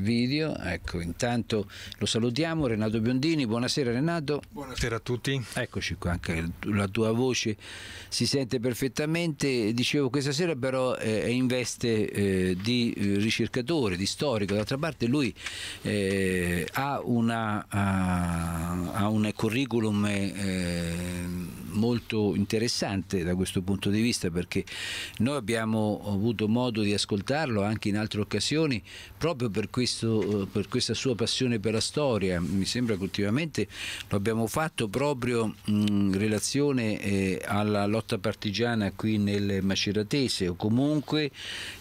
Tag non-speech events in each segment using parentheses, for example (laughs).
video. Ecco, intanto lo salutiamo, Renato Biondini, buonasera Renato. Buonasera a tutti. Eccoci qua, anche la tua voce si sente perfettamente. Dicevo, questa sera però eh, è in veste eh, di ricercatore, di storico, d'altra parte lui eh, ha, una, ha, un curriculum molto interessante da questo punto di vista perché noi abbiamo avuto modo di ascoltarlo anche in altre occasioni proprio per questo questo, eh, per questa sua passione per la storia. Mi sembra che ultimamente lo abbiamo fatto proprio in relazione eh, alla lotta partigiana qui nel Maceratese o comunque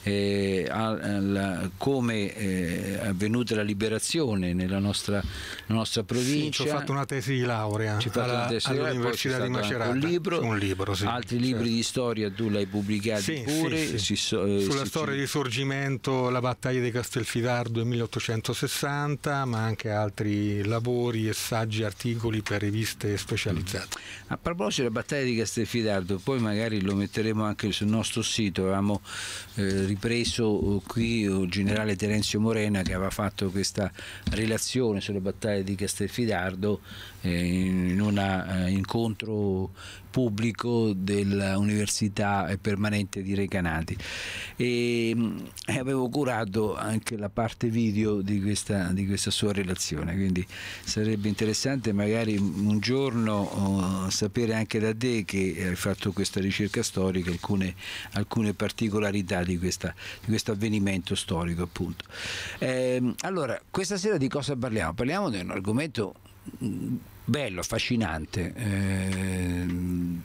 eh, alla, come è avvenuta la liberazione nella nostra, nostra provincia. Sì, ci ho fatto una tesi di laurea all'Università di Macerata. Un libro, un libro sì, altri certo. libri di storia tu l'hai pubblicati sì, pure. Sì, Sulla storia di Sorgimento, la battaglia di Castelfidardo, 1900 1860, ma anche altri lavori e saggi, articoli per riviste specializzate. A proposito della battaglia di Castelfidardo, poi magari lo metteremo anche sul nostro sito, avevamo eh, ripreso eh, qui il generale Terenzio Morena che aveva fatto questa relazione sulla battaglia di Castelfidardo eh, in un eh, incontro pubblico dell'Università Permanente di Recanati mm, e avevo curato anche la parte video di questa, di questa sua relazione, quindi sarebbe interessante magari un giorno oh, sapere anche da te che hai fatto questa ricerca storica, alcune, alcune particolarità di, questa, di questo avvenimento storico appunto. Eh, allora, questa sera di cosa parliamo? Parliamo di un argomento mm, bello, affascinante. Eh,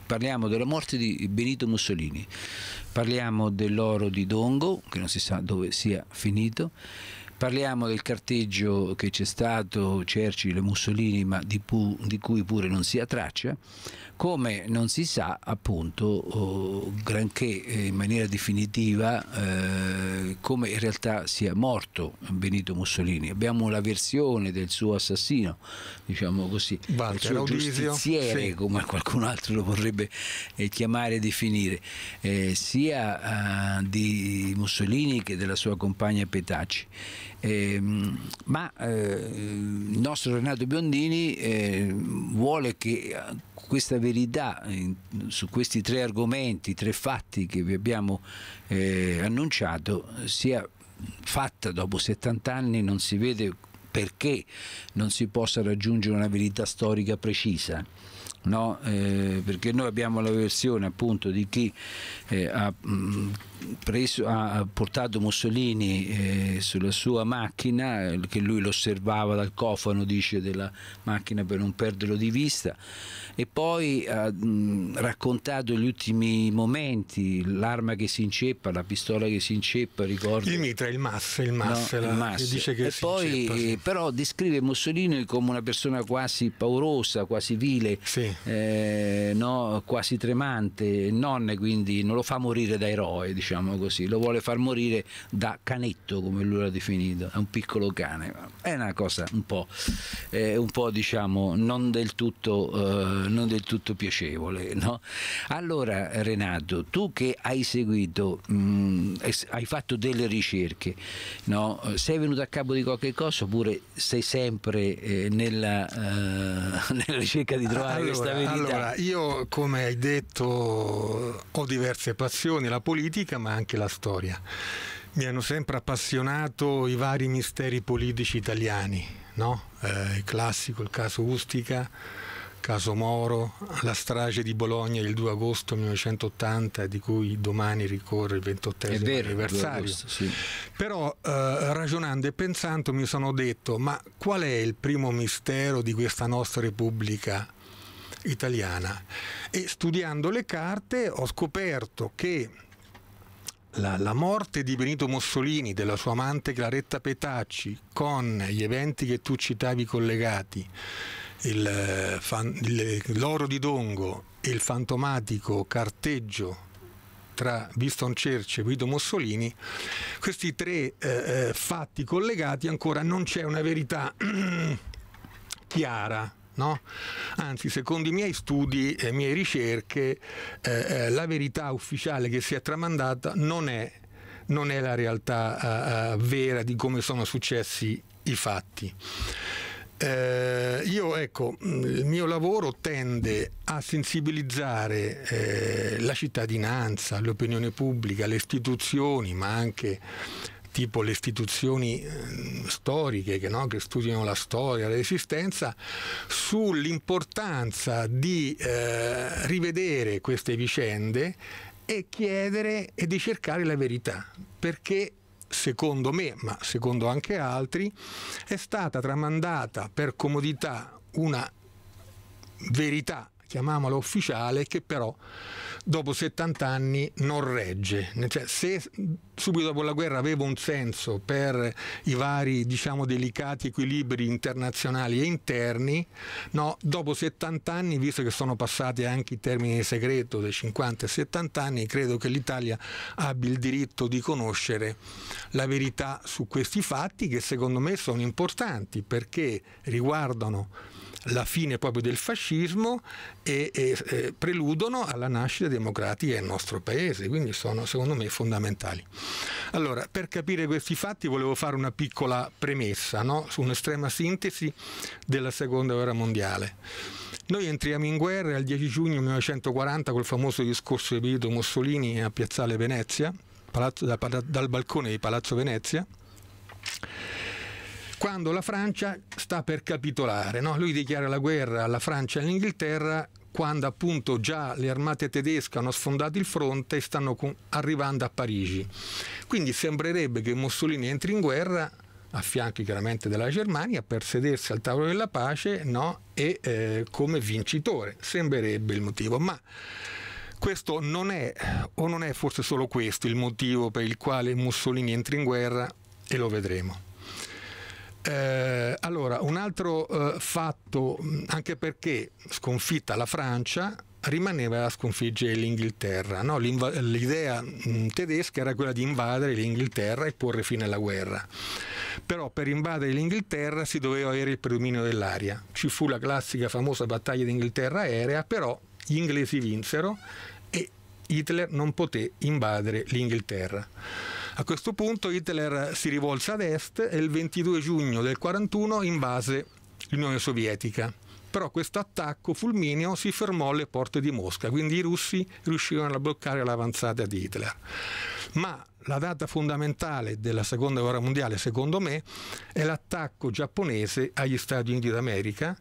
parliamo della morte di Benito Mussolini, parliamo dell'oro di Dongo, che non si sa dove sia finito, Parliamo del carteggio che c'è stato Cerci, e Mussolini, ma di, pu, di, cui pure non si ha traccia, come non si sa appunto oh, granché eh, in maniera definitiva eh, come in realtà sia morto Benito Mussolini. Abbiamo la versione del suo assassino, diciamo così, Walter suo Audizio, giustiziere, sì. come qualcun altro lo vorrebbe eh, chiamare e definire, eh, sia eh, di Mussolini che della sua compagna Petacci. Ehm, ma eh, il nostro Renato Biondini eh, vuole che eh, questa verità su questi tre argomenti, tre fatti che vi abbiamo eh, annunciato sia fatta dopo 70 anni, non si vede perché non si possa raggiungere una verità storica precisa. No? Eh, perché noi abbiamo la versione appunto di chi ha mh, mm, preso, ha portato Mussolini eh, sulla sua macchina, che lui lo osservava dal cofano, dice, della macchina per non perderlo di vista, e poi ha mh, raccontato gli ultimi momenti, l'arma che si inceppa, la pistola che si inceppa, ricordo. Il mitra, il masse, il masse, no, la, il masse. Che dice che e si poi, inceppa, sì. Eh, però descrive Mussolini come una persona quasi paurosa, quasi vile, sì. eh, no, quasi tremante, nonne, quindi non lo fa morire da eroe. Diciamo diciamo così, lo vuole far morire da canetto come lui l'ha definito, è un piccolo cane, è una cosa un po', eh, un po' diciamo non del tutto, eh, non del tutto piacevole. No? Allora Renato, tu che hai seguito, mh, mm, hai fatto delle ricerche, no? sei venuto a capo di qualche cosa oppure sei sempre eh, nella, eh, (laughs) nella, ricerca di trovare allora, questa verità? Allora, io come hai detto ho diverse passioni, la politica, politica ma anche la storia. Mi hanno sempre appassionato i vari misteri politici italiani, no? eh, il classico, il caso Ustica, caso Moro, la strage di Bologna il 2 agosto 1980 di cui domani ricorre il 28 anniversario. Agosto, sì. Però eh, ragionando e pensando mi sono detto ma qual è il primo mistero di questa nostra Repubblica italiana? E studiando le carte ho scoperto che la, la, morte di Benito Mussolini, della sua amante Claretta Petacci, con gli eventi che tu citavi collegati, il, eh, fan, il, eh, l'oro di Dongo e il fantomatico carteggio tra Winston Churchill e Guido Mussolini, questi tre eh, eh fatti collegati ancora non c'è una verità (clears throat) chiara No? Anzi, secondo i miei studi e le mie ricerche, eh, eh, la verità ufficiale che si è tramandata non è, non è la realtà eh, eh, vera di come sono successi i fatti. Eh, io ecco, il mio lavoro tende a sensibilizzare eh, la cittadinanza, l'opinione pubblica, le istituzioni, ma anche tipo le istituzioni eh, storiche che, no, che studiano la storia, l'esistenza, sull'importanza di eh, rivedere queste vicende e chiedere e di cercare la verità, perché secondo me, ma secondo anche altri, è stata tramandata per comodità una verità chiamiamola ufficiale, che però dopo 70 anni non regge. Cioè, se subito dopo la guerra aveva un senso per i vari diciamo, delicati equilibri internazionali e interni, no, dopo 70 anni, visto che sono passati anche i termini di segreto dai 50 e 70 anni, credo che l'Italia abbia il diritto di conoscere la verità su questi fatti che secondo me sono importanti perché riguardano la fine proprio del fascismo e, e, e preludono alla nascita democratica del nostro paese, quindi sono secondo me fondamentali. Allora, per capire questi fatti volevo fare una piccola premessa, no? su un'estrema sintesi della seconda guerra mondiale. Noi entriamo in guerra il 10 giugno 1940 col famoso discorso di Benito Mussolini a Piazzale Venezia, palazzo, da, dal balcone di Palazzo Venezia quando la Francia sta per capitolare. No? Lui dichiara la guerra alla Francia e all'Inghilterra quando appunto già le armate tedesche hanno sfondato il fronte e stanno arrivando a Parigi. Quindi sembrerebbe che Mussolini entri in guerra a fianchi chiaramente della Germania per sedersi al tavolo della pace no? e eh, come vincitore, sembrerebbe il motivo, ma questo non è o non è forse solo questo il motivo per il quale Mussolini entra in guerra e lo vedremo. Eh, allora, un altro eh, fatto, anche perché sconfitta la Francia, rimaneva a sconfiggere l'Inghilterra. No? l'idea tedesca era quella di invadere l'Inghilterra e porre fine alla guerra. Però per invadere l'Inghilterra si doveva avere il predominio dell'aria. Ci fu la classica famosa battaglia d'Inghilterra aerea, però gli inglesi vinsero e Hitler non poté invadere l'Inghilterra. A questo punto Hitler si rivolse ad est e il 22 giugno del 1941 invase l'Unione Sovietica. Però questo attacco fulmineo si fermò alle porte di Mosca, quindi i russi riuscirono a bloccare l'avanzata di Hitler. Ma la data fondamentale della seconda guerra mondiale, secondo me, è l'attacco giapponese agli Stati Uniti d'America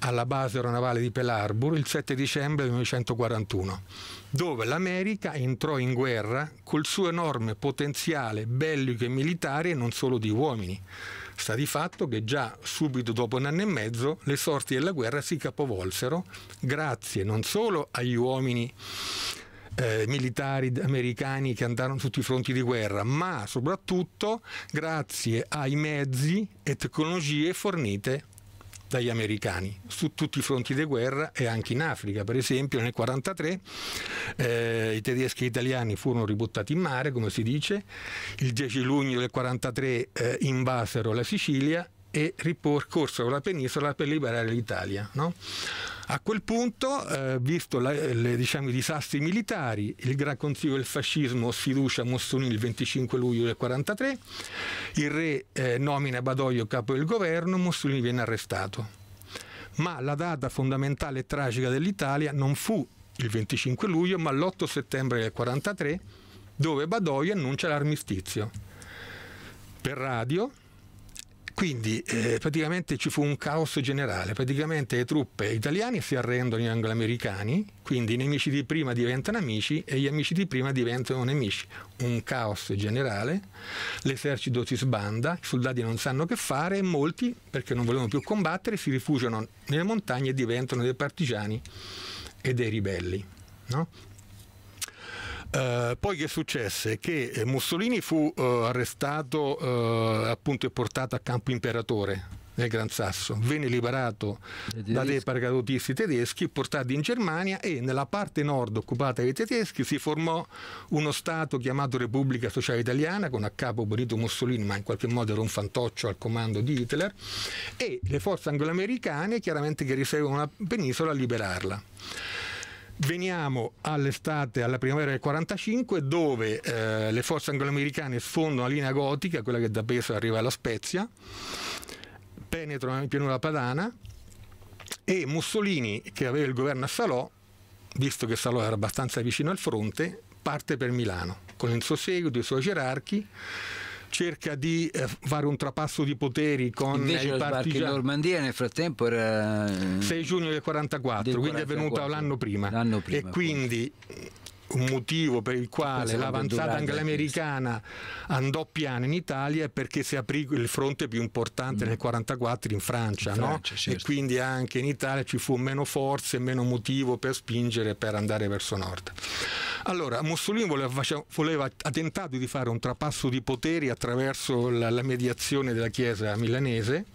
alla base aeronavale di Pearl Harbor il 7 dicembre 1941, dove l'America entrò in guerra col suo enorme potenziale bellico e militare e non solo di uomini. Sta di fatto che già subito dopo un anno e mezzo le sorti della guerra si capovolsero grazie non solo agli uomini eh, militari americani che andarono su tutti i fronti di guerra, ma soprattutto grazie ai mezzi e tecnologie fornite dagli americani su tutti i fronti di guerra e anche in Africa. Per esempio nel 1943 eh, i tedeschi e gli italiani furono ributtati in mare, come si dice, il 10 luglio del 1943 eh, invasero la Sicilia e ripercorsero la penisola per liberare l'Italia. No? A quel punto, eh, visto la, le, diciamo, i disastri militari, il Gran Consiglio del Fascismo sfiducia Mussolini il 25 luglio del 1943, il re eh, nomina Badoglio capo del governo, Mussolini viene arrestato. Ma la data fondamentale e tragica dell'Italia non fu il 25 luglio, ma l'8 settembre del 1943, dove Badoglio annuncia l'armistizio. Per radio, quindi eh, praticamente ci fu un caos generale, praticamente le truppe italiane si arrendono agli angloamericani, quindi i nemici di prima diventano amici e gli amici di prima diventano nemici. Un caos generale, l'esercito si sbanda, i soldati non sanno che fare e molti, perché non volevano più combattere, si rifugiano nelle montagne e diventano dei partigiani e dei ribelli. No? Eh, poi che successe? Che eh, Mussolini fu eh, arrestato eh, appunto e portato a campo imperatore nel Gran Sasso, venne liberato da dei paracadutisti tedeschi, portato in Germania e nella parte nord occupata dai tedeschi si formò uno Stato chiamato Repubblica Sociale Italiana con a capo Benito Mussolini, ma in qualche modo era un fantoccio al comando di Hitler, e le forze angloamericane chiaramente che ricevevano la penisola a liberarla. Veniamo all'estate, alla primavera del 45, dove eh, le forze angloamericane sfondano la linea gotica, quella che da Peso arriva alla Spezia, penetrano in pianura padana e Mussolini, che aveva il governo a Salò, visto che Salò era abbastanza vicino al fronte, parte per Milano con il suo seguito, i suoi gerarchi cerca di eh, fare un trapasso di poteri con Invece il partigiano. in Normandia nel frattempo era 6 eh, giugno del 44, del 44 quindi è venuta l'anno prima. prima. E quindi appunto un motivo per il quale l'avanzata anglo-americana andò piano in Italia è perché si aprì il fronte più importante mm. nel 1944 in Francia, in Francia no? certo. e quindi anche in Italia ci fu meno forze e meno motivo per spingere per andare verso nord. Allora, Mussolini voleva, ha tentato di fare un trapasso di poteri attraverso la, la mediazione della Chiesa milanese,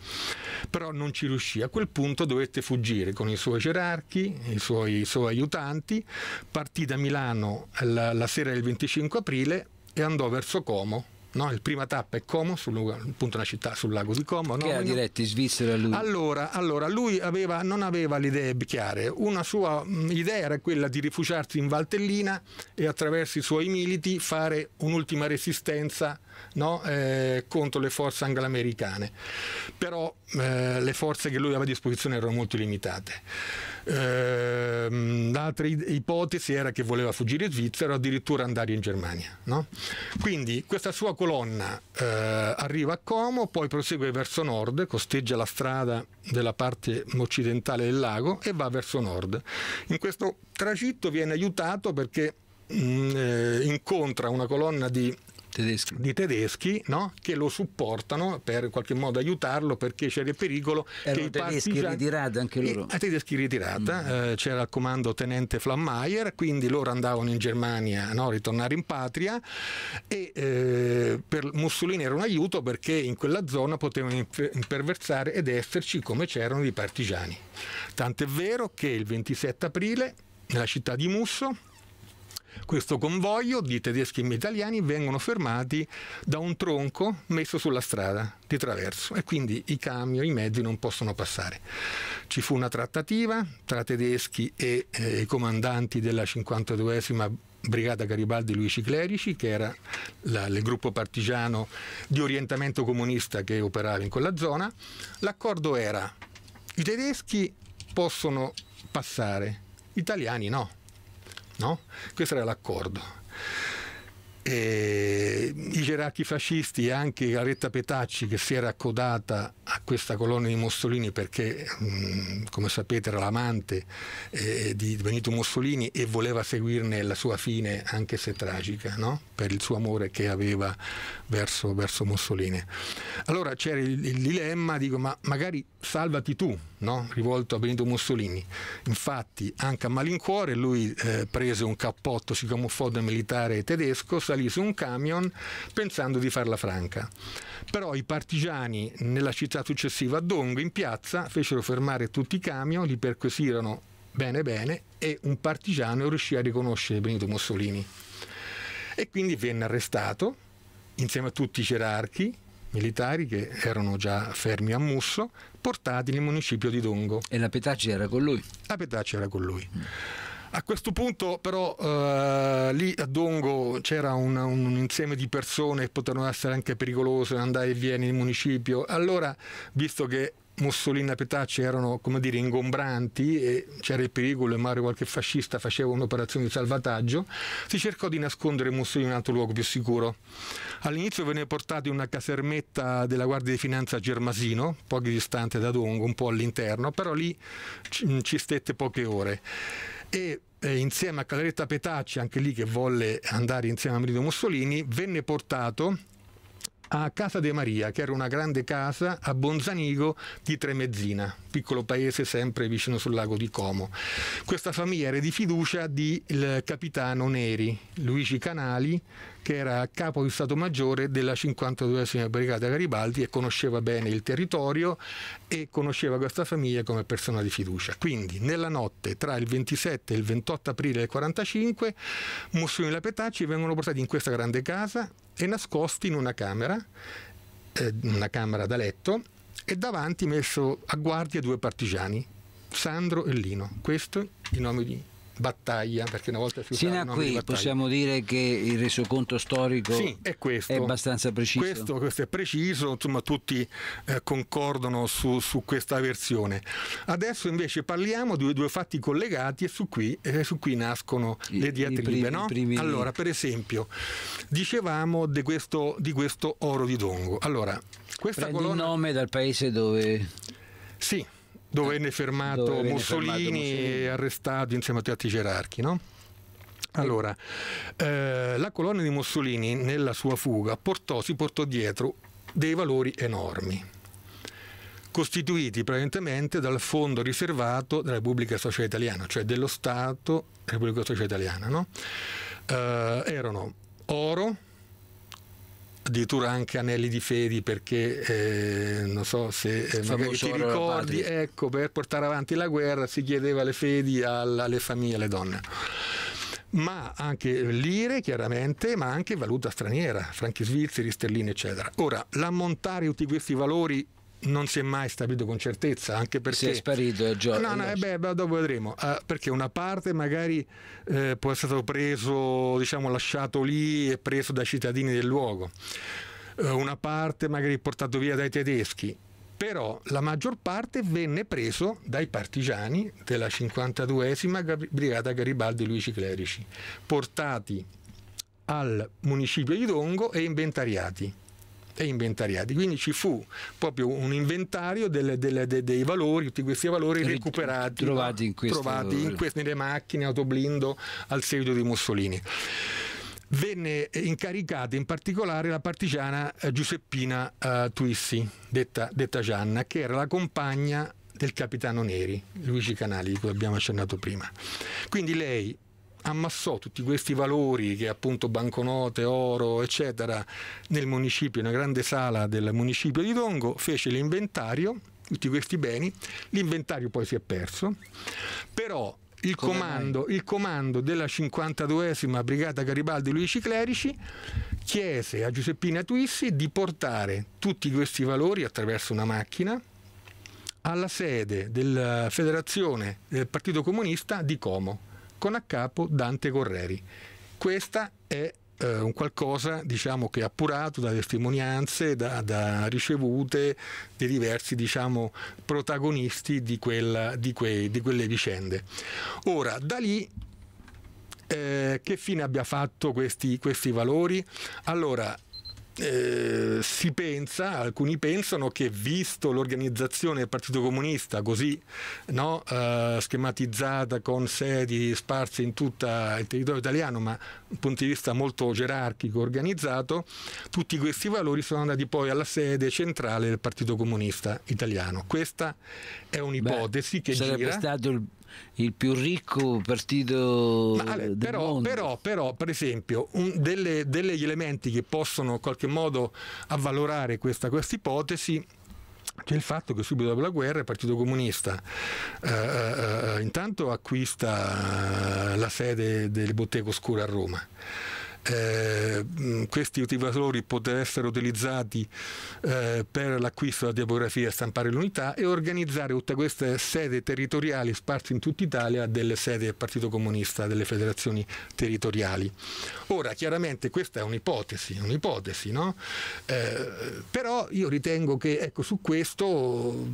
però non ci riuscì. A quel punto dovette fuggire con i suoi gerarchi, i suoi, i suoi aiutanti, partì da Milano Milano la, la sera del 25 aprile e andò verso Como No, la prima tappa è Como, sul, appunto una città sul lago di Como. Che no? era diretto in Svizzera lui? Allora, allora lui aveva, non aveva le idee chiare, una sua mm, idea era quella di rifugiarsi in Valtellina e attraverso i suoi militi fare un'ultima resistenza no? eh, contro le forze anglo-americane, però eh, le forze che lui aveva a disposizione erano molto limitate. Eh, l'altra ipotesi era che voleva fuggire in Svizzera o addirittura andare in Germania. No? Quindi questa sua colonna eh, arriva a Como, poi prosegue verso nord, costeggia la strada della parte occidentale del lago e va verso nord. In questo tragitto viene aiutato perché mh, mm, eh, incontra una colonna di tedeschi, di tedeschi no? che lo supportano per in qualche modo aiutarlo perché c'era il pericolo Erano che i tedeschi partigiani... ritirata anche loro. I eh, tedeschi ritirati mm. eh, c'era il comando tenente Flammeier, quindi loro andavano in Germania, no? ritornare in patria e eh, per Mussolini era un aiuto perché in quella zona potevano imperversare ed esserci come c'erano i partigiani. Tant'è vero che il 27 aprile nella città di Musso questo convoglio di tedeschi e italiani vengono fermati da un tronco messo sulla strada di traverso e quindi i camion, i mezzi non possono passare. Ci fu una trattativa tra tedeschi e eh, i comandanti della 52esima Brigata Garibaldi Luigi Clerici, che era la, il gruppo partigiano di orientamento comunista che operava in quella zona. L'accordo era i tedeschi possono passare, gli italiani no No? Questo era l'accordo. E I gerarchi fascisti e anche la Petacci che si era accodata a questa colonna di Mussolini perché, come sapete, era l'amante eh, di Benito Mussolini e voleva seguirne la sua fine, anche se tragica, no? per il suo amore che aveva verso, verso Mussolini. Allora c'era il, il dilemma, dico, ma magari salvati tu, no? rivolto a Benito Mussolini. Infatti, anche a malincuore, lui eh, prese un cappotto, si camuffò da militare tedesco, salì su un camion pensando di farla franca. Però i partigiani nella città successiva, a Dongo, in piazza, fecero fermare tutti i camion, li perquisirono bene bene e un partigiano riuscì a riconoscere Benito Mussolini. E quindi venne arrestato, insieme a tutti i gerarchi, militari che erano già fermi a Musso, portati nel municipio di Dongo. E la Petacci era con lui? La Petacci era con lui. A questo punto però eh, lì a Dongo c'era un, un, insieme di persone che potevano essere anche pericolose, andare e vieni nel municipio. Allora, visto che Mussolini e Petacci erano come dire ingombranti e c'era il pericolo e magari qualche fascista faceva un'operazione di salvataggio, si cercò di nascondere Mussolini in un altro luogo più sicuro. All'inizio venne portato in una casermetta della Guardia di Finanza a Germasino, poco distante da Dongo, un po' all'interno, però lì ci stette poche ore. E eh, insieme a Caleretta Petacci, anche lì che volle andare insieme a Marito Mussolini, venne portato a Casa de Maria, che era una grande casa a Bonzanigo di Tremezzina, piccolo paese sempre vicino sul lago di Como. Questa famiglia era di fiducia del capitano Neri, Luigi Canali, che era capo di Stato Maggiore della 52esima Brigata Garibaldi e conosceva bene il territorio e conosceva questa famiglia come persona di fiducia. Quindi nella notte tra il 27 e il 28 aprile del 45 Mussolini e la Petacci vengono portati in questa grande casa e nascosti in una camera, eh, una camera da letto, e davanti messo a guardia due partigiani, Sandro e Lino. Questo i nomi di battaglia, perché una volta si usava Sino a qui possiamo dire che il resoconto storico sì, è, questo, è, abbastanza preciso. Questo, questo, è preciso, insomma tutti eh, concordano su, su, questa versione. Adesso invece parliamo di due fatti collegati e su qui, eh, su qui nascono I, le diatribe. Primi, no? primi... Allora, per esempio, dicevamo di questo, di questo oro di Dongo. Allora, questa Prendi colonna... il nome dal paese dove... Sì, dove venne fermato dove venne Mussolini, e arrestato insieme a altri gerarchi, no? Allora, eh, la colonna di Mussolini nella sua fuga portò, si portò dietro dei valori enormi, costituiti prevalentemente dal fondo riservato della Repubblica Sociale Italiana, cioè dello Stato della Repubblica Sociale Italiana. No? Eh, erano oro, addirittura anche anelli di fedi perché eh, non so se eh, magari ti ricordi, ecco, per portare avanti la guerra si chiedeva le fedi alle famiglie, alle donne ma anche lire chiaramente, ma anche valuta straniera, franchi svizzeri, sterline eccetera. Ora, l'ammontare di tutti questi valori non si è mai stabilito con certezza, anche perché... Si è sparito il gioco. No, no, eh beh, dopo vedremo, uh, perché una parte magari eh, può essere stato preso, diciamo, lasciato lì e preso dai cittadini del luogo, uh, una parte magari portato via dai tedeschi, però la maggior parte venne preso dai partigiani della 52esima Brigata Garibaldi Luigi Clerici, portati al municipio di Dongo e inventariati e inventariati. Quindi ci fu proprio un inventario delle, delle, dei, dei valori, tutti questi valori recuperati, trovati, in trovati in queste, nelle macchine, autoblindo, al seguito di Mussolini venne eh, incaricata in particolare la partigiana eh, Giuseppina eh, Tuissi, detta, detta, Gianna, che era la compagna del capitano Neri, Luigi Canali, di cui abbiamo accennato prima. Quindi lei ammassò tutti questi valori che appunto banconote, oro, eccetera, nel municipio, in una grande sala del municipio di Dongo, fece l'inventario, tutti questi beni, l'inventario poi si è perso, però il comando, il comando, della 52esima Brigata Garibaldi Luigi Clerici chiese a Giuseppina Twissi di portare tutti questi valori attraverso una macchina alla sede della federazione del Partito Comunista di Como con a capo Dante Correri. Questa è eh, un qualcosa diciamo, che è appurato da testimonianze, da, da ricevute di diversi diciamo, protagonisti di, quella, di, quei, di, quelle vicende. Ora, da lì eh, che fine abbia fatto questi, questi valori? Allora, eh, si pensa, alcuni pensano che visto l'organizzazione del Partito Comunista così no, eh, schematizzata con sedi sparse in tutto il territorio italiano, ma dal punto di vista molto gerarchico, organizzato, tutti questi valori sono andati poi alla sede centrale del Partito Comunista italiano. Questa è un'ipotesi Beh, che sarebbe gira. Stato il il più ricco partito Ma, del però, mondo. Però, però, per esempio, un, delle, degli elementi che possono in qualche modo avvalorare questa, ipotesi c'è il fatto che subito dopo la guerra il Partito Comunista eh, eh, eh intanto acquista la sede del Bottego Scuro a Roma eh, mm, questi utilizzatore poter essere utilizzati eh, per l'acquisto della e stampare l'unità e organizzare tutte queste sedi territoriali sparse in tutta Italia delle sedi del Partito Comunista, delle federazioni territoriali. Ora, chiaramente questa è un'ipotesi, un'ipotesi no? eh, però io ritengo che ecco, su questo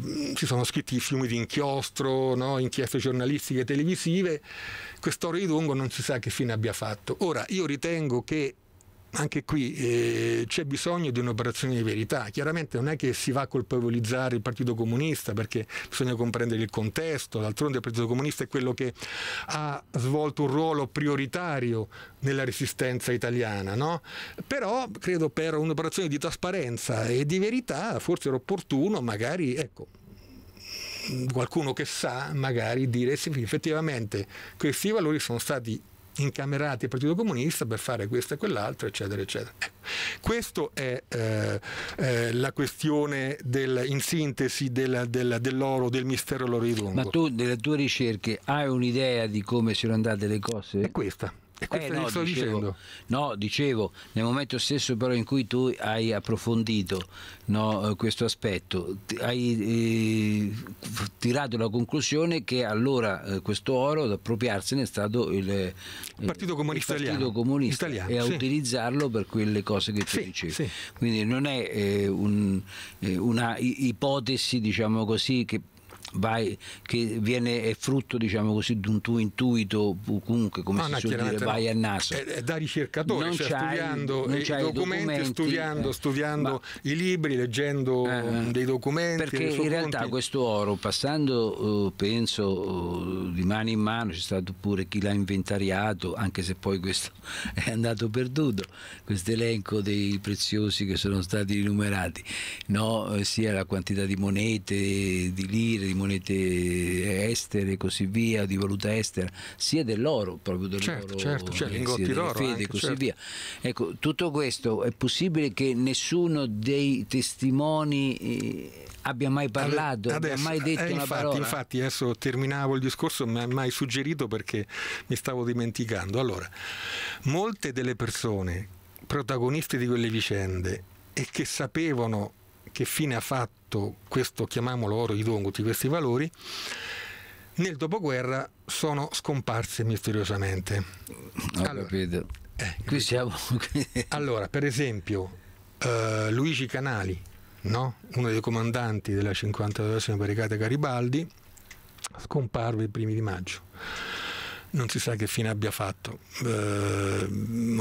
mm, ci sono scritti fiumi di inchiostro, no? inchieste giornalistiche e televisive, Quest'oro di Dongo non si sa che fine abbia fatto. Ora, io ritengo che anche qui eh, c'è bisogno di un'operazione di verità. Chiaramente non è che si va a colpevolizzare il Partito Comunista perché bisogna comprendere il contesto, d'altronde il Partito Comunista è quello che ha svolto un ruolo prioritario nella resistenza italiana, no? però credo per un'operazione di trasparenza e di verità forse era opportuno magari ecco, qualcuno che sa magari dire sì, effettivamente questi valori sono stati incamerati al Partito Comunista per fare questo e quell'altro, eccetera, eccetera. Ecco, questa è eh, eh, la questione del, in sintesi dell'oro, del, dell del mistero loro di Longo. Ma tu, nelle tue ricerche, hai un'idea di come siano andate le cose? È questa. E questo eh, no, sto dicendo. No, dicevo, nel momento stesso però in cui tu hai approfondito no, eh, questo aspetto, hai eh, tirato la conclusione che allora eh, questo oro ad appropriarsene è stato il, eh, il Partito Comunista, il Partito Italiano, comunista Italiano, e a sì. utilizzarlo per quelle cose che tu sì, dicevi. Sì. Quindi non è eh, un, eh, una ipotesi, diciamo così, che vai, che viene, è frutto diciamo così, di un tuo intuito, comunque come no, si no, dire, vai a naso. È, è da ricercatore, non cioè studiando non i, documenti, documenti, studiando, eh, studiando ma, i libri, leggendo eh, eh. dei documenti. Perché in realtà conti. questo oro, passando eh, penso eh, di mano in mano, c'è stato pure chi l'ha inventariato, anche se poi questo (laughs) è andato perduto, questo elenco dei preziosi che sono stati rinumerati, no? Eh, sia la quantità di monete, di lire, di monete monete estere e così via, di valuta estera, sia dell'oro, proprio del certo, certo, certo, eh, sia fede e così certo. via. Ecco, tutto questo è possibile che nessuno dei testimoni eh, abbia mai parlato, adesso, abbia mai detto eh, una infatti, parola. Infatti adesso terminavo il discorso, mi ha mai suggerito perché mi stavo dimenticando. Allora, molte delle persone protagoniste di quelle vicende e che sapevano che fine ha fatto questo, chiamiamolo oro idongo di questi valori, nel dopoguerra sono scomparse misteriosamente. Ho allora, capito. Eh, qui siamo. (laughs) allora, per esempio, eh, Luigi Canali, no? uno dei comandanti della 52esima Brigata Garibaldi, scomparve i primi di maggio non si sa che fine abbia fatto, eh, o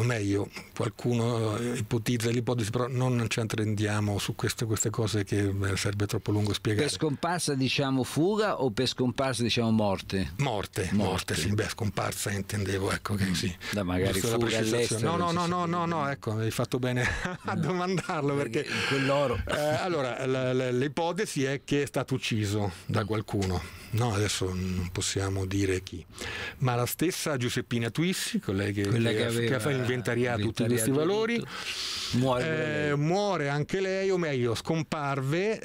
meglio qualcuno eh, ipotizza l'ipotesi, però non ci attendiamo su queste, queste, cose che eh, sarebbe troppo lungo spiegare. Per scomparsa diciamo fuga o per scomparsa diciamo morte? Morte, morte, morte sì, beh scomparsa intendevo, ecco che mm. sì. Da magari Giusto fuga all'estero. No, no, no, no, no, no, ecco, hai fatto bene (laughs) a no. Mm. domandarlo perché... perché quell'oro. Eh, allora, l'ipotesi è che è stato ucciso da qualcuno no, adesso non possiamo dire chi, ma la stessa Giuseppina Twissi, lei che, Quella che, che ha inventariato, tutti questi valori, muore, eh, muore anche lei, o meglio, scomparve.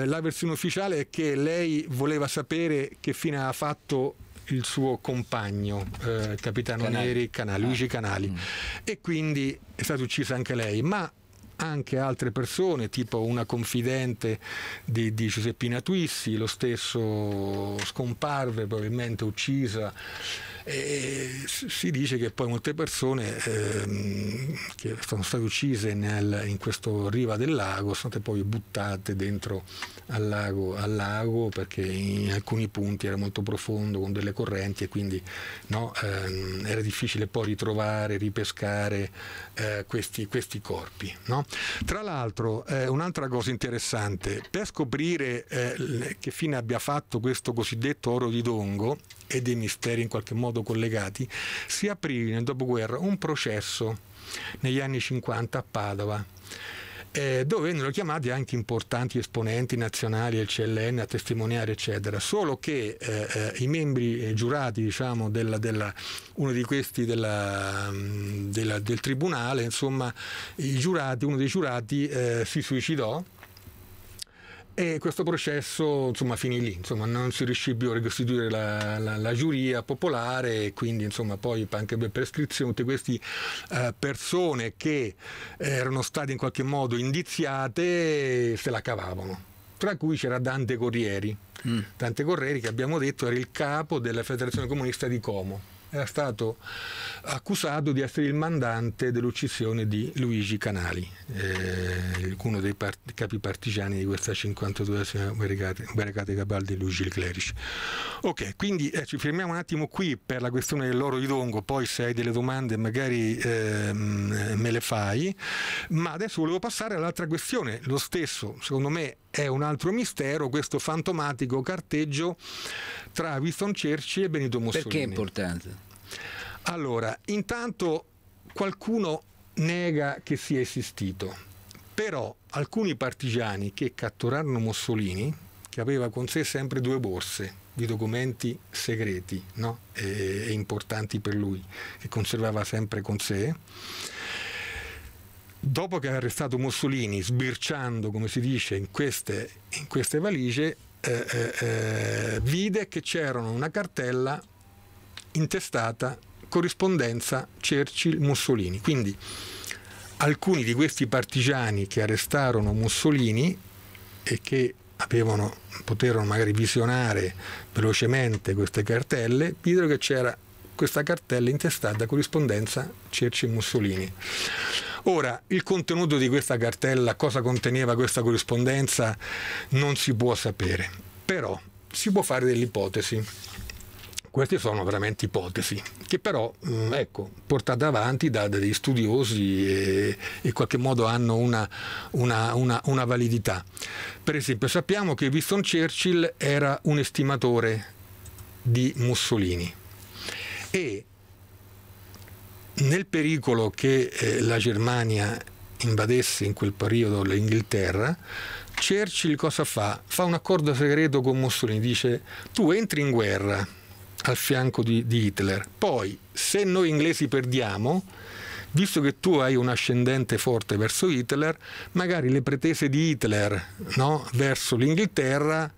Eh, la versione ufficiale è che lei voleva sapere che fine ha fatto il suo compagno, eh, capitano Canali. Neri Canali, Luigi ah. Canali, mm. e quindi è stata uccisa anche lei. Ma anche altre persone, tipo una confidente di, di Giuseppina Twissi, lo stesso scomparve, probabilmente uccisa e si dice che poi molte persone ehm, che sono state uccise nel, in questo riva del lago sono state poi buttate dentro al lago, al lago, perché in alcuni punti era molto profondo con delle correnti e quindi no, ehm, era difficile poi ritrovare, ripescare eh, questi, questi, corpi. No? Tra l'altro eh, un'altra cosa interessante, per scoprire eh, che fine abbia fatto questo cosiddetto oro di Dongo, e dei misteri in qualche modo collegati, si aprì nel dopoguerra un processo negli anni 50 a Padova eh, dove vennero chiamati anche importanti esponenti nazionali del CLN a testimoniare, eccetera. Solo che eh, eh i membri eh, giurati, diciamo, della, della, uno di questi della, mm, del tribunale, insomma, giurati, uno dei giurati eh, si suicidò e questo processo insomma, finì lì, insomma, non si riuscì più a ricostituire la, la, la giuria popolare e quindi insomma, poi anche per prescrizione tutte queste eh, persone che eh, erano state in qualche modo indiziate se la cavavano. Tra cui c'era Dante Corrieri. Mm. Dante Corrieri che abbiamo detto era il capo della Federazione Comunista di Como era stato accusato di essere il mandante dell'uccisione di Luigi Canali, eh, uno dei part- capi partigiani di questa 52esima barricata Gabaldi Luigi il Clerici. Ok, quindi eh, ci fermiamo un attimo qui per la questione dell'oro di Dongo, poi se hai delle domande magari eh, me le fai, ma adesso volevo passare all'altra questione, lo stesso secondo me è un altro mistero questo fantomatico carteggio tra Winston Churchill e Benito Mussolini. Perché è importante? Allora, intanto qualcuno nega che sia esistito, però alcuni partigiani che catturarono Mussolini, che aveva con sé sempre due borse di documenti segreti no? e, e importanti per lui, che conservava sempre con sé, dopo che ha arrestato Mussolini, sbirciando, come si dice, in queste, in queste valigie, eh, eh, eh vide che c'era una cartella intestata corrispondenza Churchill-Mussolini. Quindi alcuni di questi partigiani che arrestarono Mussolini e che avevano, poterono magari visionare velocemente queste cartelle, videro che c'era questa cartella intestata corrispondenza Churchill-Mussolini. Ora, il contenuto di questa cartella, cosa conteneva questa corrispondenza, non si può sapere, però si può fare delle ipotesi. Queste sono veramente ipotesi, che però mm, ecco, portate avanti da, degli studiosi e in qualche modo hanno una, una, una, una validità. Per esempio sappiamo che Winston Churchill era un estimatore di Mussolini e nel pericolo che eh, la Germania invadesse in quel periodo l'Inghilterra, Churchill cosa fa? Fa un accordo segreto con Mussolini, dice tu entri in guerra al fianco di, di Hitler, poi se noi inglesi perdiamo, visto che tu hai un ascendente forte verso Hitler, magari le pretese di Hitler no? verso l'Inghilterra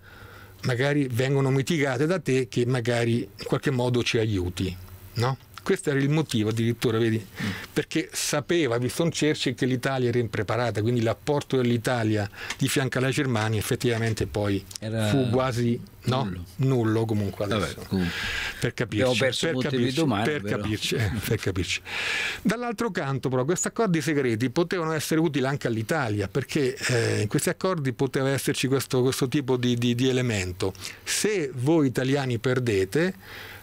magari vengono mitigate da te che magari in qualche modo ci aiuti. No? Questo era il motivo addirittura, vedi? Mm. Perché sapeva Winston Churchill che l'Italia era impreparata, quindi l'apporto dell'Italia di fianco alla Germania effettivamente poi era... fu quasi no, nullo. comunque adesso. Vabbè, comunque. Per capirci, per capirci, domani, per, capirci eh, per capirci. Dall'altro canto però questi accordi segreti potevano essere utili anche all'Italia perché eh, in questi accordi poteva esserci questo, questo tipo di, di, di elemento. Se voi italiani perdete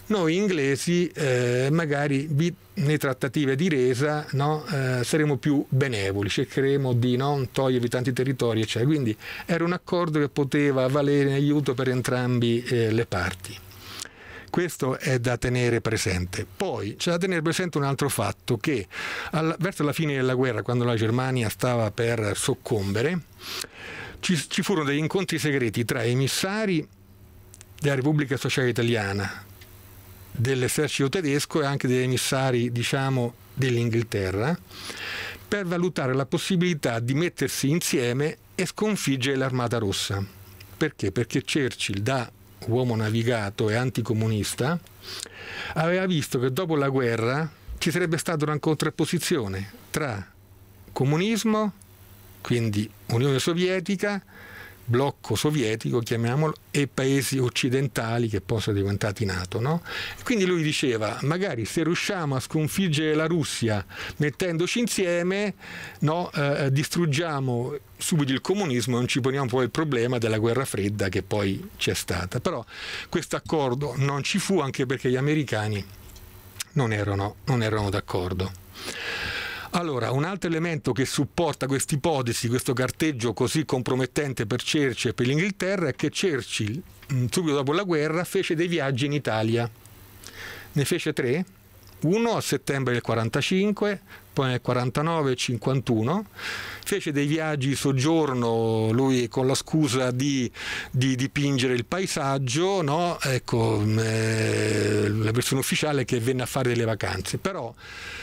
noi inglesi eh, magari nelle trattative di resa no, eh, saremo più benevoli, cercheremo di non togliervi tanti territori, eccetera. Quindi era un accordo che poteva valere in aiuto per entrambi eh, le parti. Questo è da tenere presente. Poi c'è da tenere presente un altro fatto che alla, verso la fine della guerra, quando la Germania stava per soccombere, ci, ci furono degli incontri segreti tra emissari della Repubblica Sociale Italiana, dell'esercito tedesco e anche degli emissari diciamo, dell'Inghilterra per valutare la possibilità di mettersi insieme e sconfiggere l'Armata Rossa. Perché? Perché Churchill, da uomo navigato e anticomunista, aveva visto che dopo la guerra ci sarebbe stata una contrapposizione tra comunismo, quindi Unione Sovietica, blocco sovietico, chiamiamolo, e paesi occidentali che poi sono diventati NATO. No? Quindi lui diceva, magari se riusciamo a sconfiggere la Russia mettendoci insieme, no, eh, eh distruggiamo subito il comunismo e non ci poniamo poi il problema della guerra fredda che poi c'è stata. Però questo accordo non ci fu anche perché gli americani non erano, non erano d'accordo. Allora, un altro elemento che supporta questa ipotesi, questo carteggio così compromettente per Cerci e per l'Inghilterra, è che Churchill, mm, subito dopo la guerra, fece dei viaggi in Italia. Ne fece tre, uno a settembre del 1945, poi nel 49 e 51, fece dei viaggi soggiorno lui con la scusa di, di dipingere il paesaggio, no? ecco, mm, eh, la versione ufficiale che venne a fare delle vacanze, però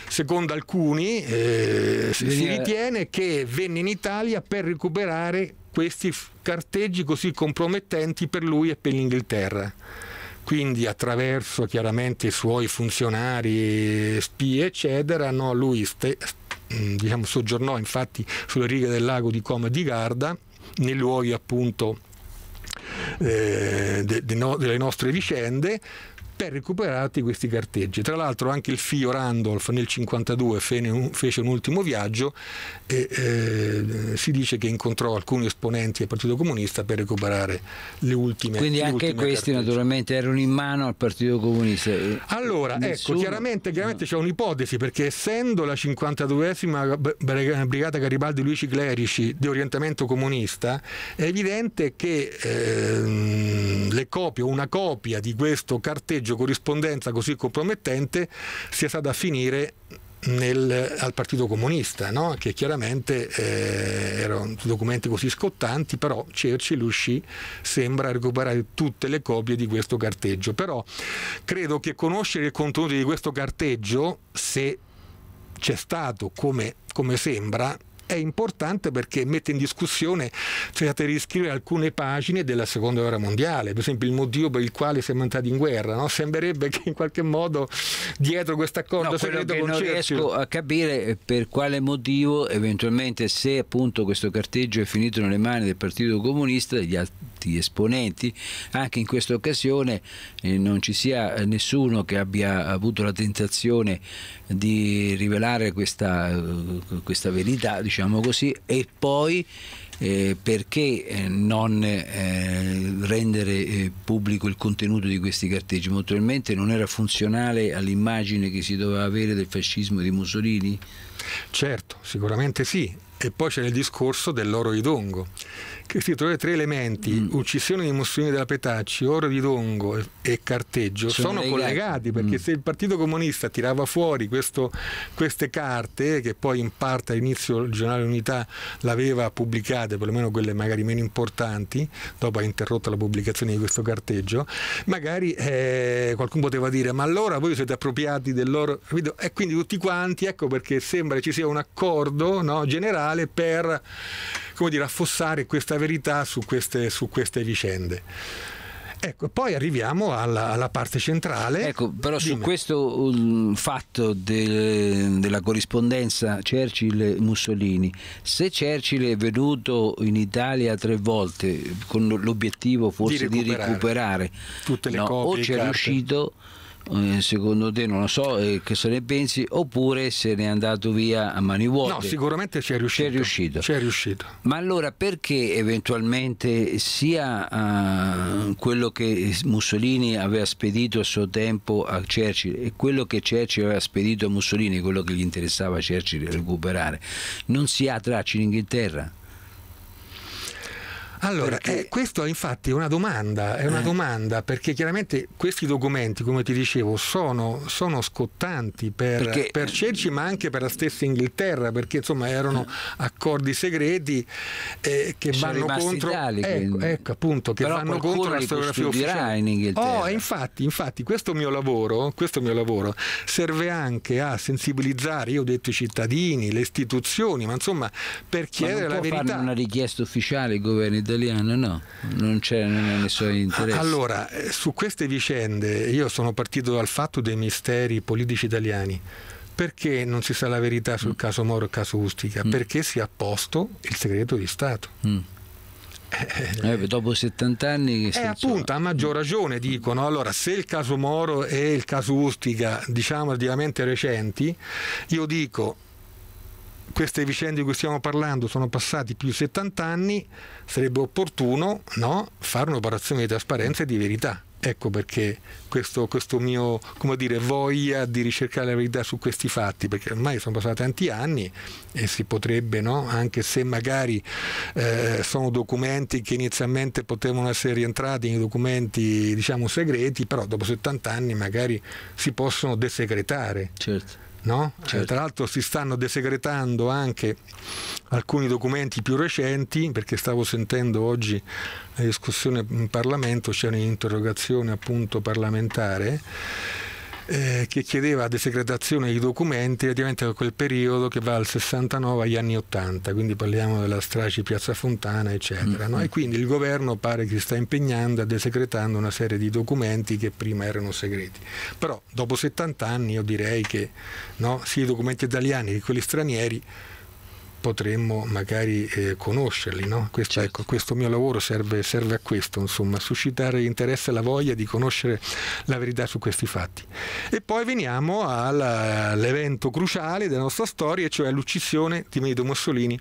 secondo alcuni eh, si ritiene che venne in Italia per recuperare questi carteggi così compromettenti per lui e per l'Inghilterra quindi attraverso chiaramente i suoi funzionari, spie eccetera, no, lui ste, mm, diciamo, soggiornò infatti sulle righe del lago di Coma di Garda, nei luoghi appunto eh, de, de no, delle nostre vicende, per recuperarti questi carteggi. Tra l'altro anche il figlio Randolph nel 1952 fece un ultimo viaggio e eh, si dice che incontrò alcuni esponenti del Partito Comunista per recuperare le ultime Quindi le anche ultime questi carteggi. naturalmente erano in mano al Partito Comunista. Allora, ecco, Nessuno... ecco, chiaramente, chiaramente c'è un'ipotesi perché essendo la 52esima Brigata Garibaldi Luigi Clerici di orientamento comunista, è evidente che eh, le copie, una copia di questo carteggio collegio corrispondenza così compromettente sia stata a finire nel, al Partito Comunista, no? che chiaramente eh, erano documenti così scottanti, però Cerci riuscì, sembra, a recuperare tutte le copie di questo carteggio. Però credo che conoscere il contenuto di questo carteggio, se c'è stato come, come sembra, è importante perché mette in discussione, c'è cioè, stato riscrivere alcune pagine della seconda guerra mondiale, per esempio il motivo per il quale siamo entrati in guerra, no? sembrerebbe che in qualche modo dietro questo accordo no, segreto con non riesco a capire per quale motivo eventualmente se appunto questo carteggio è finito nelle mani del Partito Comunista, degli altri tanti esponenti, anche in questa occasione eh, non ci sia nessuno che abbia avuto la tentazione di rivelare questa, eh, questa verità, diciamo così, e poi eh, perché eh, non eh, rendere eh, pubblico il contenuto di questi carteggi? Molto probabilmente non era funzionale all'immagine che si doveva avere del fascismo di Mussolini? Certo, sicuramente sì. E poi c'è il discorso dell'oro di Dongo, che si trova tre elementi, mm. uccisione di Mussolini della Petacci, oro di Dongo e, e carteggio, Ci sono collegati, perché mm. se il Partito Comunista tirava fuori questo, queste carte, che poi in parte all'inizio il giornale Unità l'aveva pubblicate, perlomeno quelle magari meno importanti, dopo ha interrotto la pubblicazione di questo carteggio, magari eh, qualcuno poteva dire ma allora voi siete appropriati dell'oro, e quindi tutti quanti, ecco perché sembra ci sia un accordo no, generale mondiale per come dire, affossare questa verità su queste, su queste vicende. Ecco, poi arriviamo alla, alla, parte centrale. Ecco, però Dimmi. su questo um, fatto de, della corrispondenza Churchill-Mussolini, se Churchill è venuto in Italia tre volte con l'obiettivo forse di recuperare, di recuperare tutte le no, copie, o c'è riuscito eh, secondo te non lo so eh, che se ne pensi oppure se ne è andato via a mani vuote no sicuramente ci è riuscito, riuscito. riuscito. ma allora perché eventualmente sia eh, quello che Mussolini aveva spedito a suo tempo a Churchill e quello che Churchill aveva spedito a Mussolini quello che gli interessava a Churchill recuperare non si ha traccia in Inghilterra allora, perché... eh, questa infatti una domanda, è una eh. domanda perché chiaramente questi documenti, come ti dicevo, sono, sono scottanti per, perché... per, Cerci ma anche per la stessa Inghilterra perché insomma erano eh. accordi segreti eh, che sono vanno contro... Tali, ecco, ecco, appunto, che Però vanno contro la storiografia ufficiale. In Inghilterra. Oh, infatti, infatti questo mio, lavoro, questo mio lavoro serve anche a sensibilizzare, io ho detto i cittadini, le istituzioni, ma insomma per chiedere ma non la può verità. Farne una richiesta ufficiale ai governi italiano no, non c'è nessun ah, interesse. Allora, eh, su queste vicende io sono partito dal fatto dei misteri politici italiani. Perché non si sa la verità sul mm. caso Moro e caso Ustica? Mm. Perché si è apposto il segreto di Stato. Mm. Eh, eh dopo 70 anni che eh, appunto a maggior ragione dicono allora se il caso Moro e il caso Ustica diciamo relativamente recenti io dico queste vicende di cui stiamo parlando sono passati più di 70 anni, sarebbe opportuno no, fare un'operazione di trasparenza e di verità. Ecco perché questo, questo mio dire, voglia di ricercare la verità su questi fatti, perché ormai sono passati tanti anni e si potrebbe, no? anche se magari eh, sono documenti che inizialmente potevano essere rientrati in documenti diciamo, segreti, però dopo 70 anni magari si possono desegretare. Certo. No? Eh, cioè, tra certo. l'altro si stanno desegretando anche alcuni documenti più recenti, perché stavo sentendo oggi la discussione in Parlamento, c'è un'interrogazione appunto parlamentare eh, che chiedeva desecretazione di documenti praticamente da quel periodo che va dal 69 agli anni 80, quindi parliamo della strage di Piazza Fontana, eccetera. Mm. No? Mm-hmm. E quindi il governo pare che si sta impegnando a desecretando una serie di documenti che prima erano segreti. Però dopo 70 anni io direi che no, sia i documenti italiani che quelli stranieri potremmo magari eh, conoscerli. No? Questo, certo. ecco, questo, mio lavoro serve, serve a questo, insomma, suscitare interesse e la voglia di conoscere la verità su questi fatti. E poi veniamo all'evento eh, cruciale della nostra storia, cioè l'uccisione di Benito Mussolini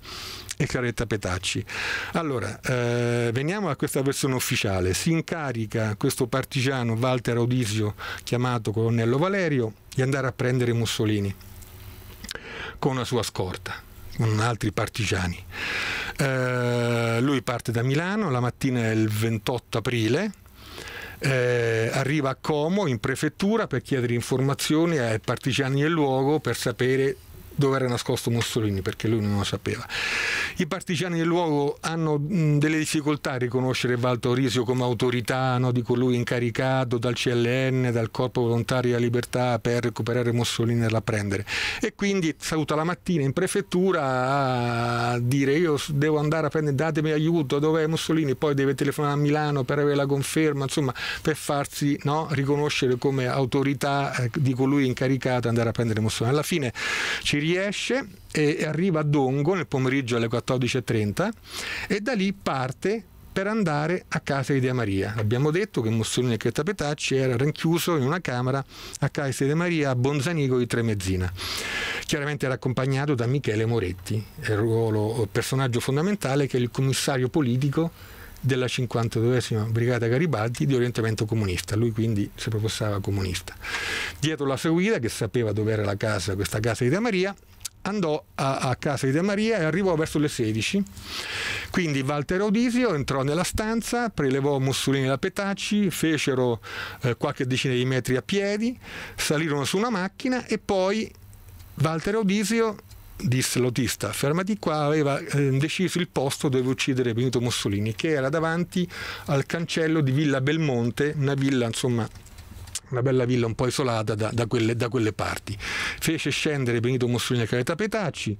e Claretta Petacci. Allora, eh, veniamo a questa versione ufficiale. Si incarica questo partigiano Walter Odisio, chiamato colonnello Valerio, di andare a prendere Mussolini con la sua scorta con altri partigiani. Eh, lui parte da Milano, la mattina del 28 aprile, eh, arriva a Como in prefettura per chiedere informazioni ai partigiani del luogo per sapere dove era nascosto Mussolini perché lui non lo sapeva. I partigiani del luogo hanno delle difficoltà a riconoscere Valdo Risio come autorità, no? dico lui incaricato dal CLN, dal Corpo Volontario della Libertà per recuperare Mussolini e l'apprendere. E quindi saluta la mattina in prefettura a dire io devo andare a prendere, datemi aiuto, dov'è Mussolini? Poi deve telefonare a Milano per avere la conferma, insomma per farsi no? riconoscere come autorità eh, di colui incaricato andare a prendere Mussolini. Alla fine ci riesce e arriva a Dongo nel pomeriggio alle 14.30 e da lì parte per andare a casa di Dea Maria. Abbiamo detto che Mussolini e Cretta Petacci era rinchiuso in una camera a casa di Dea Maria a Bonzanigo di Tremezzina. Chiaramente era accompagnato da Michele Moretti, il ruolo, personaggio fondamentale che è il commissario politico della 52esima Brigata Garibaldi di orientamento comunista, lui quindi si professava comunista. Dietro la sua guida, che sapeva dove era la casa, questa casa di De Maria, andò a, a, casa di De Maria e arrivò verso le 16. Quindi Walter Odisio entrò nella stanza, prelevò Mussolini da Petacci, fecero eh, qualche decina di metri a piedi, salirono su una macchina e poi Walter Odisio disse l'autista, fermati qua, aveva eh, deciso il posto dove uccidere Benito Mussolini, che era davanti al cancello di Villa Belmonte, una villa insomma una bella villa un po' isolata da, da, quelle, da quelle, parti. Fece scendere Benito Mussolini a Careta Petacci,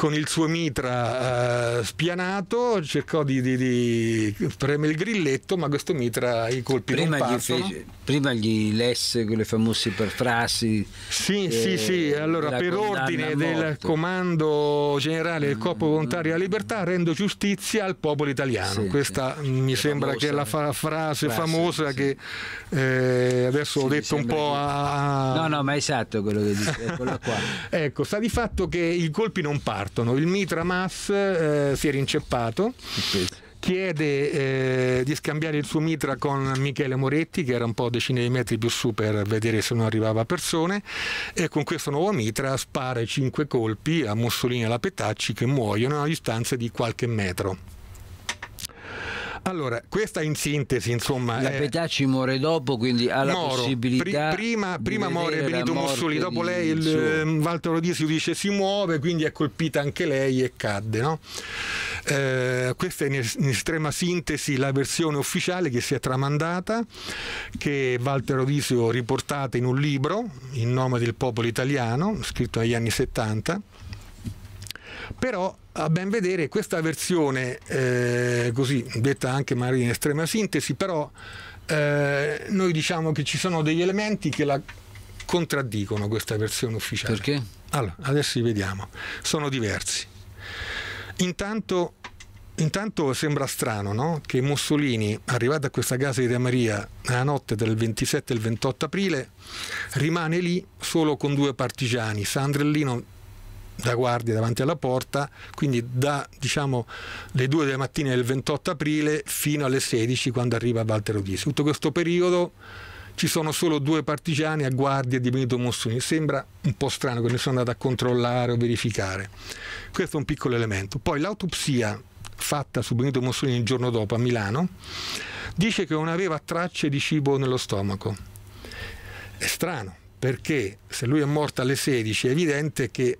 con il suo mitra uh, spianato cercò di, di, di preme il grilletto, ma questo mitra i colpi prima non passano. Gli fece, prima gli lesse quelle famose perfrassi. Sì, eh, sì, sì. Allora, per ordine del comando generale del mm, Corpo mm, Volontario mm. alla Libertà, rendo giustizia al popolo italiano. Sì, Questa sì. mi sembra famosa, che è la fa- frase classe, famosa sì. che eh, adesso ho detto un po' a. No, no, ma è esatto quello che dice. (laughs) ecco, sta di fatto che i colpi non partono partono. Il Mitra Mas eh, si è rinceppato. Okay chiede eh, di scambiare il suo mitra con Michele Moretti che era un po' decine di metri più su per vedere se non arrivava persone e con questo nuovo mitra spara cinque colpi a Mussolini e alla Petacci che muoiono a distanza di qualche metro. Allora, questa in sintesi, insomma. La è... Petacci muore dopo, quindi ha la Moro. possibilità. Pr prima, prima muore Benito Mussoli, dopo lei il, il ehm, Walter Odisio dice si muove, quindi è colpita anche lei e cadde. No? Eh, questa è in, in, estrema sintesi la versione ufficiale che si è tramandata, che Walter Odisio riportata in un libro, In nome del popolo italiano, scritto negli anni 70 però a ben vedere questa versione, eh, così detta anche magari in estrema sintesi, però eh, noi diciamo che ci sono degli elementi che la contraddicono questa versione ufficiale. Perché? Allora, adesso li vediamo, sono diversi. Intanto, intanto sembra strano no? che Mussolini, arrivato a questa casa di Re Maria nella notte del 27 e il 28 aprile, rimane lì solo con due partigiani, Sandrellino da guardia davanti alla porta, quindi da diciamo, le 2 della mattina del 28 aprile fino alle 16 quando arriva Walter Disi. Tutto questo periodo ci sono solo due partigiani a guardia di Benito Mussolini. Sembra un po' strano che nessuno sono andato a controllare o verificare. Questo è un piccolo elemento. Poi l'autopsia fatta su Benito Mussolini il giorno dopo a Milano dice che non aveva tracce di cibo nello stomaco. È strano perché se lui è morto alle 16 è evidente che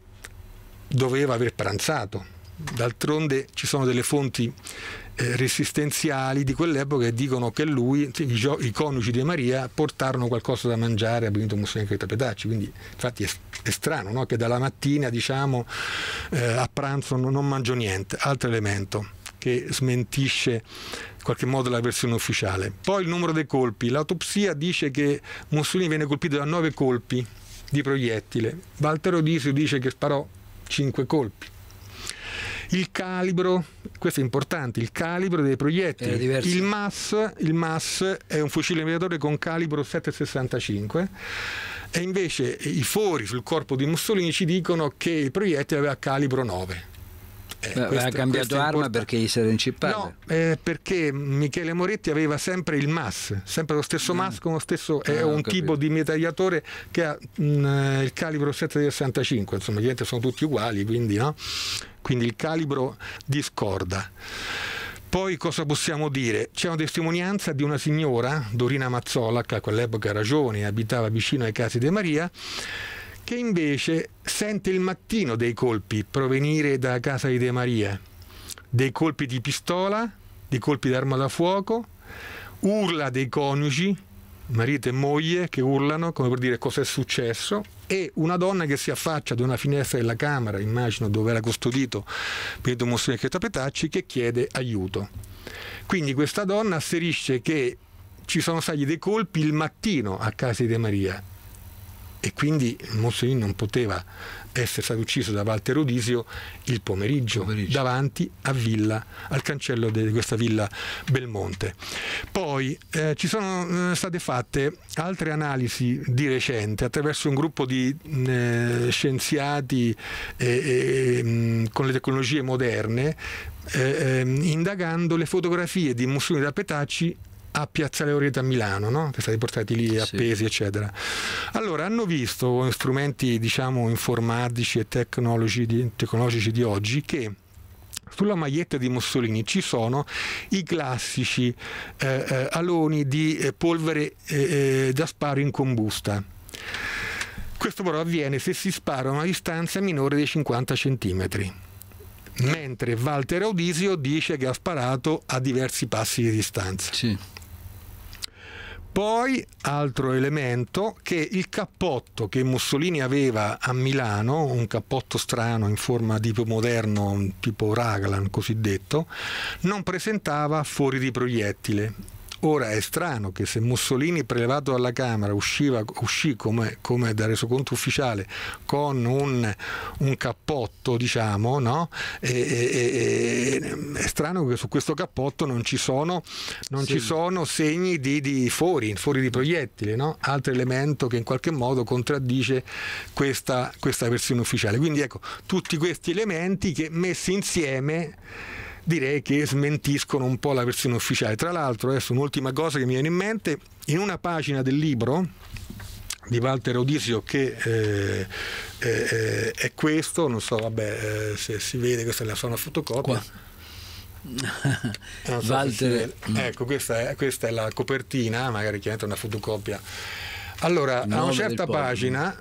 doveva aver pranzato. D'altronde ci sono delle fonti eh, resistenziali di quell'epoca che dicono che lui, i, i coniugi di Maria, portarono qualcosa da mangiare a Benito Mussolini e Petacci, quindi infatti è, è strano no? che dalla mattina diciamo, eh, a pranzo non, non mangio niente, altro elemento che smentisce in qualche modo la versione ufficiale. Poi il numero dei colpi, l'autopsia dice che Mussolini venne colpito da nove colpi di proiettile, Valtero Disio dice che sparò 5 colpi. Il calibro, questo è importante, il calibro dei proiettili. Il MAS, il MAS è un fucile mediatore con calibro 7,65 e invece i fori sul corpo di Mussolini ci dicono che il proiettile aveva calibro 9 eh, Beh, ha cambiato arma perché gli si era incippato? No, eh, perché Michele Moretti aveva sempre il MAS, sempre lo stesso mm. MAS con lo stesso, è eh, un tipo di metagliatore che ha mh, mm, eh, il calibro 765, insomma ovviamente sono tutti uguali, quindi, no? quindi il calibro discorda. Poi cosa possiamo dire? C'è una testimonianza di una signora, Dorina Mazzola, che a quell'epoca era giovane e abitava vicino ai casi di Maria, che invece sente il mattino dei colpi provenire da casa di De Maria, dei colpi di pistola, dei colpi d'arma da fuoco, urla dei coniugi, marito e moglie che urlano come per dire cosa è successo e una donna che si affaccia ad una finestra della camera, immagino dove era custodito Benito Mussolini e Petacci, che chiede aiuto. Quindi questa donna asserisce che ci sono stati dei colpi il mattino a casa di De Maria e quindi Mussolini non poteva essere stato ucciso da Walter Odisio il pomeriggio, pomeriggio. davanti villa, al cancello di questa villa Belmonte. Poi eh, ci sono eh, state fatte altre analisi di recente attraverso un gruppo di eh, scienziati eh, con le tecnologie moderne eh, ehm, indagando le fotografie di Mussolini da Petacci a Piazzale Orietta a Milano, no? che stati portati lì appesi, sì. eccetera. Allora hanno visto strumenti diciamo informatici e di, tecnologici di oggi che sulla maglietta di Mussolini ci sono i classici eh, eh aloni di eh, polvere eh, eh, da sparo in combusta. Questo però avviene se si spara a una distanza minore dei 50 cm mentre Walter Audisio dice che ha sparato a diversi passi di distanza. Sì. Poi, altro elemento, che il cappotto che Mussolini aveva a Milano, un cappotto strano in forma tipo moderno, tipo Raglan cosiddetto, non presentava fuori di proiettile Ora è strano che se Mussolini prelevato dalla Camera usciva, uscì come, come da resoconto ufficiale con un, un cappotto, diciamo, no? e, e, e, è strano che su questo cappotto non ci sono, non sì. ci sono segni di, di fori, fori, di proiettili, no? altro elemento che in qualche modo contraddice questa, questa versione ufficiale. Quindi ecco, tutti questi elementi che messi insieme direi che smentiscono un po' la versione ufficiale. Tra l'altro, adesso un'ultima cosa che mi viene in mente, in una pagina del libro di Walter Odisio che eh, eh, è questo, non so, vabbè, eh, se si vede questa è la sua fotocopia. Qua. (laughs) So Walter... Ecco, questa è, questa è la copertina, magari chiaramente una fotocopia. Allora, a una certa pagina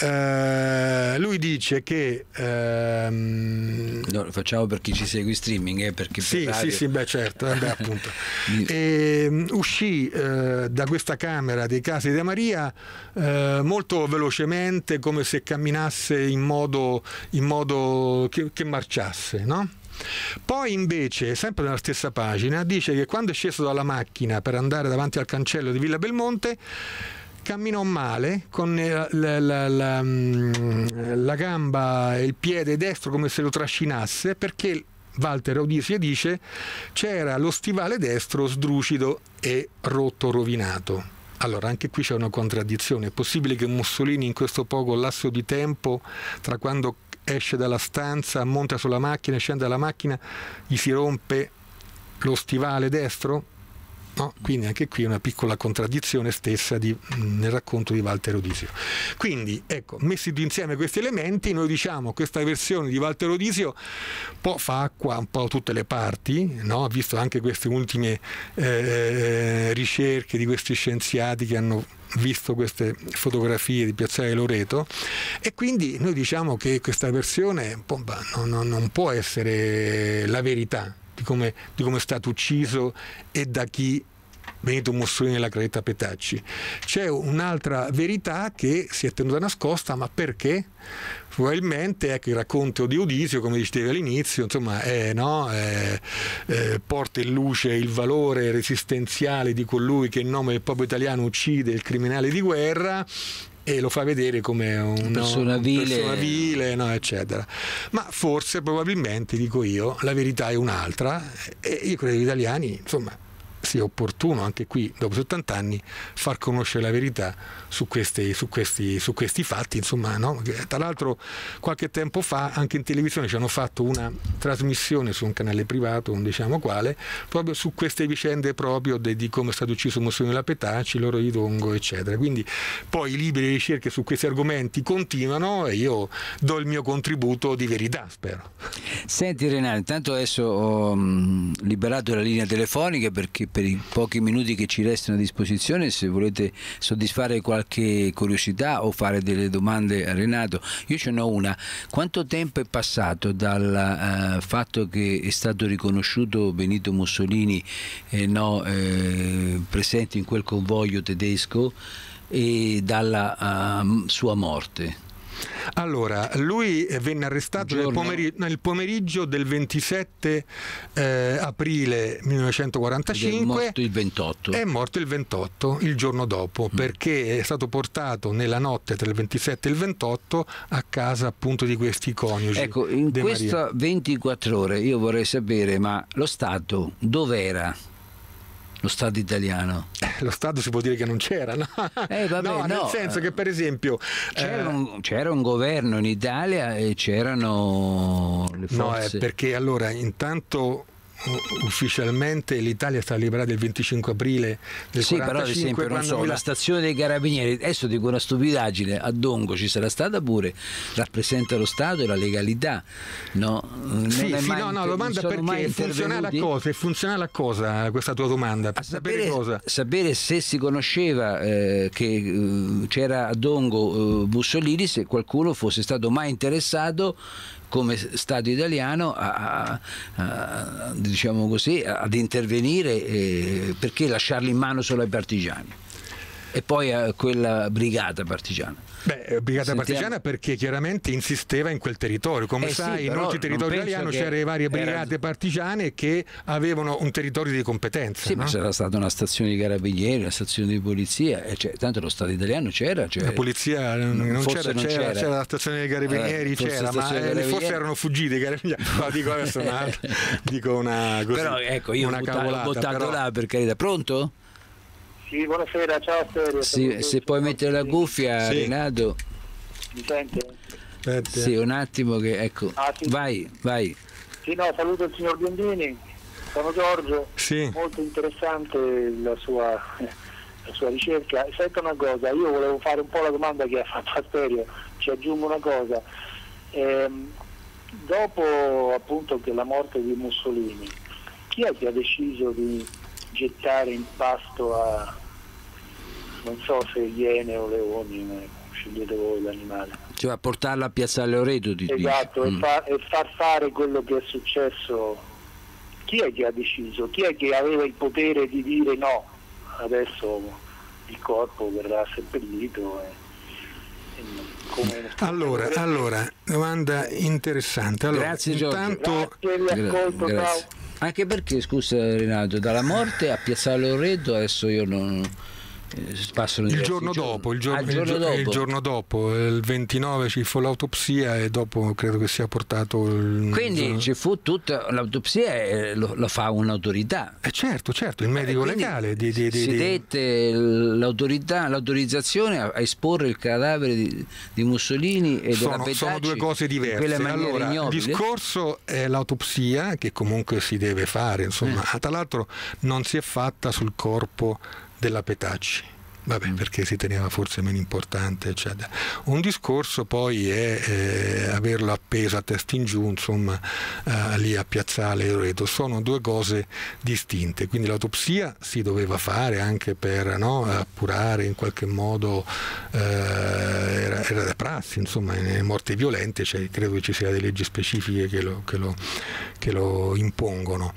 eh, lui dice che um, no, lo facciamo per chi ci segue in streaming eh, perché sì, sì, sì, beh certo beh, appunto. (laughs) e, ehm, uscì uh, da questa camera dei casi di Maria uh, molto velocemente come se camminasse in modo, in modo che, che marciasse no? Poi invece, sempre nella stessa pagina, dice che quando è sceso dalla macchina per andare davanti al cancello di Villa Belmonte camminò male con eh, la, la, la, mm, la gamba e il piede destro come se lo trascinasse perché Walter Odissea dice c'era lo stivale destro sdrucido e rotto rovinato. Allora, anche qui c'è una contraddizione. È possibile che Mussolini in questo poco lasso di tempo, tra quando esce dalla stanza, monta sulla macchina, scende dalla macchina, gli si rompe lo stivale destro? No? Quindi anche qui una piccola contraddizione stessa di, nel racconto di Walter Odisio. Quindi, ecco, messi insieme questi elementi, noi diciamo che questa versione di Walter Odisio può fa acqua un po' tutte le parti, no? visto anche queste ultime eh, eh, ricerche di questi scienziati che hanno visto queste fotografie di Piazzale Loreto e quindi noi diciamo che questa versione non, non, non può essere la verità, di come, di come è stato ucciso e da chi Benito Mussolini e la Greta Petacci. C'è un'altra verità che si è tenuta nascosta, ma perché? Probabilmente ecco, il racconto di Odisio, come dicevi all'inizio, insomma, è, no, è, è, porta in luce il valore resistenziale di colui che in nome del popolo italiano uccide il criminale di guerra e lo fa vedere come un persona vile, persona vile no, eccetera. Ma forse, probabilmente, dico io, la verità è un'altra e io credo che gli italiani, insomma, sia opportuno anche qui, dopo 70 anni, far conoscere la verità su questi, su questi, su questi fatti. Insomma, no? Tra l'altro qualche tempo fa anche in televisione ci hanno fatto una trasmissione su un canale privato, non diciamo quale, proprio su queste vicende proprio de, di come è stato ucciso Mussolini La Petacci, Loro di Tongo, eccetera. Quindi poi i libri di ricerca su questi argomenti continuano e io do il mio contributo di verità, spero. Senti Renato, intanto adesso ho mm, liberato la linea telefonica perché per i pochi minuti che ci restano a disposizione, se volete soddisfare qualche curiosità o fare delle domande a Renato, io ce n'ho una. Quanto tempo è passato dal uh, fatto che è stato riconosciuto Benito Mussolini eh, no, eh, presente in quel convoglio tedesco e dalla uh, sua morte? Allora, lui venne arrestato nel pomeriggio, nel, pomeriggio del 27 eh, aprile 1945. È morto il 28. È morto il 28, il giorno dopo, mm. perché è stato portato nella notte tra il 27 e il 28 a casa appunto di questi coniugi. Ecco, in queste 24 ore io vorrei sapere, ma lo Stato dov'era? lo Stato italiano? Eh, lo Stato si può dire che non c'era, no? Eh, vabbè, no, no? Nel senso eh. che per esempio... C'era, eh... un, un, governo in Italia e c'erano le forze... No, eh, perché allora intanto ufficialmente l'Italia è stata liberata il 25 aprile del sì, 45, però ad esempio non so, la... la stazione dei carabinieri, adesso dico una stupidaggine, a Dongo ci sarà stata pure, rappresenta lo Stato e la legalità, no? Non sì, sì no, no, domanda perché è funzionale a cosa, è funzionale a cosa questa tua domanda? Per sapere, sapere, sapere, se si conosceva eh, che eh, c'era a Dongo eh, Bussolini, se qualcuno fosse stato mai interessato come Stato italiano a, a, diciamo così, ad intervenire eh, perché lasciarli in mano solo ai partigiani e poi a quella brigata partigiana. Beh, eh, Brigata Sentiamo. Partigiana perché chiaramente insisteva in quel territorio. Come eh sai, sì, in ogni territorio italiano c'erano le varie brigate era... partigiane che avevano un territorio di competenza. Sì, no? ma c'era stata una stazione di carabinieri, una stazione di polizia, cioè, tanto lo Stato italiano c'era. Cioè... La polizia eh, non c'era, c'era, c'era, la stazione dei carabinieri, eh, c'era, ma eh, carabinieri... forse erano fuggiti i carabinieri. (laughs) No, dico adesso una, dico una così, Però ecco, io una ho buttato, cavolata, ho buttato però... là per carità. Pronto? Sì, buonasera, ciao Asterio. Sì, se puoi mettere la cuffia, sì. Renato. Mi sente? Aspetta. Sì, un attimo che ecco. Ah, sì. Vai, vai. Sì, no, saluto il signor Biondini, sono Giorgio. Sì. Molto interessante la sua, la sua ricerca. Senta una cosa, io volevo fare un po' la domanda che ha fatto Asterio, ci aggiungo una cosa. Ehm, dopo appunto che la morte di Mussolini, chi è che ha deciso di gettare in pasto a, non so se iene o leoni, scegliete voi l'animale. Cioè a portarla a Piazzale Oreto ti Esatto, mm. e, fa, e far fare quello che è successo. Chi è che ha deciso? Chi è che aveva il potere di dire no? Adesso il corpo verrà seppellito. E... Allora, allora, domanda interessante. Allora, grazie intanto... Giorgio. Grazie, grazie. Anche perché, scusa Renato, dalla morte a Piazzale Orredo adesso io non passano il giorno, dopo, il, giorno, il, giorno il, dopo. il giorno, dopo, il, 29 ci fu l'autopsia e dopo credo che sia portato il... quindi ci fu tutta l'autopsia lo, lo, fa un'autorità eh certo certo il medico legale di, di, di, si dette l'autorità l'autorizzazione a, a, esporre il cadavere di, di Mussolini e sono, della Petacci sono due cose diverse allora, il discorso è l'autopsia che comunque si deve fare insomma eh. Ah, tra l'altro non si è fatta sul corpo della Petacci Vabbè, mm. perché si teneva forse meno importante, eccetera. Un discorso poi è eh, averlo appeso a testa in giù, insomma, eh, lì a Piazzale Loreto. Sono due cose distinte. Quindi l'autopsia si doveva fare anche per no, appurare in qualche modo, eh, era, era, da prassi, insomma, nelle eh, morti violente, cioè, credo che ci siano delle leggi specifiche che lo, che lo, che lo impongono.